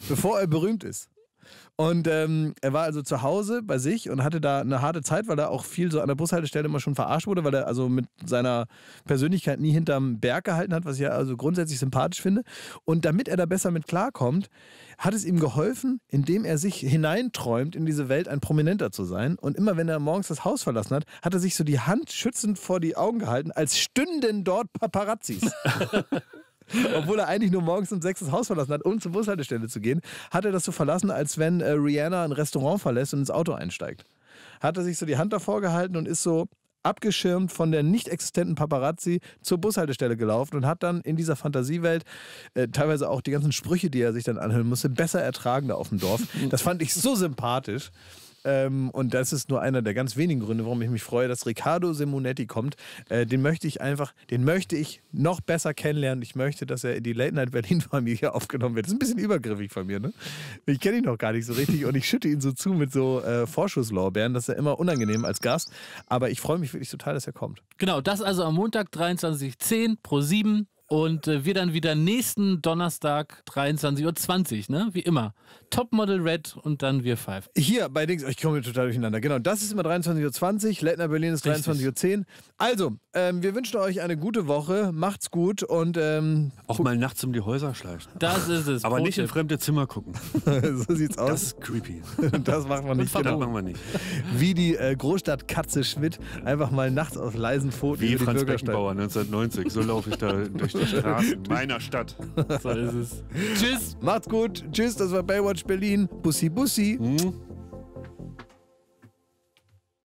bevor er berühmt ist. Und ähm, er war also zu Hause bei sich und hatte da eine harte Zeit, weil er auch viel so an der Bushaltestelle immer schon verarscht wurde, weil er also mit seiner Persönlichkeit nie hinterm Berg gehalten hat, was ich ja also grundsätzlich sympathisch finde. Und damit er da besser mit klarkommt, hat es ihm geholfen, indem er sich hineinträumt, in diese Welt ein Prominenter zu sein. Und immer wenn er morgens das Haus verlassen hat, hat er sich so die Hand schützend vor die Augen gehalten, als stünden dort Paparazzis. Obwohl er eigentlich nur morgens um sechs das Haus verlassen hat, um zur Bushaltestelle zu gehen, hat er das so verlassen, als wenn äh, Rihanna ein Restaurant verlässt und ins Auto einsteigt. Hat er sich so die Hand davor gehalten und ist so abgeschirmt von der nicht existenten Paparazzi zur Bushaltestelle gelaufen und hat dann in dieser Fantasiewelt äh, teilweise auch die ganzen Sprüche, die er sich dann anhören musste, besser ertragen da auf dem Dorf. Das fand ich so sympathisch. Ähm, und das ist nur einer der ganz wenigen Gründe, warum ich mich freue, dass Riccardo Simonetti kommt. Äh, den möchte ich einfach, den möchte ich noch besser kennenlernen. Ich möchte, dass er in die Late Night Berlin Familie aufgenommen wird. Das ist ein bisschen übergriffig von mir, ne? Ich kenne ihn noch gar nicht so richtig und ich schütte ihn so zu mit so äh, Vorschusslorbeeren. Das ist ja immer unangenehm als Gast. Aber ich freue mich wirklich total, dass er kommt. Genau, das also am Montag 23.10 pro 7 und äh, wir dann wieder nächsten Donnerstag 23.20 Uhr, ne? Wie immer. Topmodel Red und dann wir Five. Hier bei Dings, ich komme total durcheinander. Genau, das ist immer 23.20 Uhr, Lettner Berlin ist 23.10 Uhr. Also, ähm, wir wünschen euch eine gute Woche. Macht's gut und ähm, auch mal nachts um die Häuser schleichen. Das ist es. Aber nicht in fremde Zimmer gucken. so sieht's aus. Das ist creepy. das macht man nicht. Genau. Das machen wir nicht. Wie die äh, Großstadtkatze Schmidt einfach mal nachts aus leisen Pfoten Wie über Franz Beckenbauer 1990. So laufe ich da durch die Straßen meiner Stadt. So ist es. Tschüss. Macht's gut. Tschüss. Das war Baywatch Berlin. Bussi Bussi. Mhm.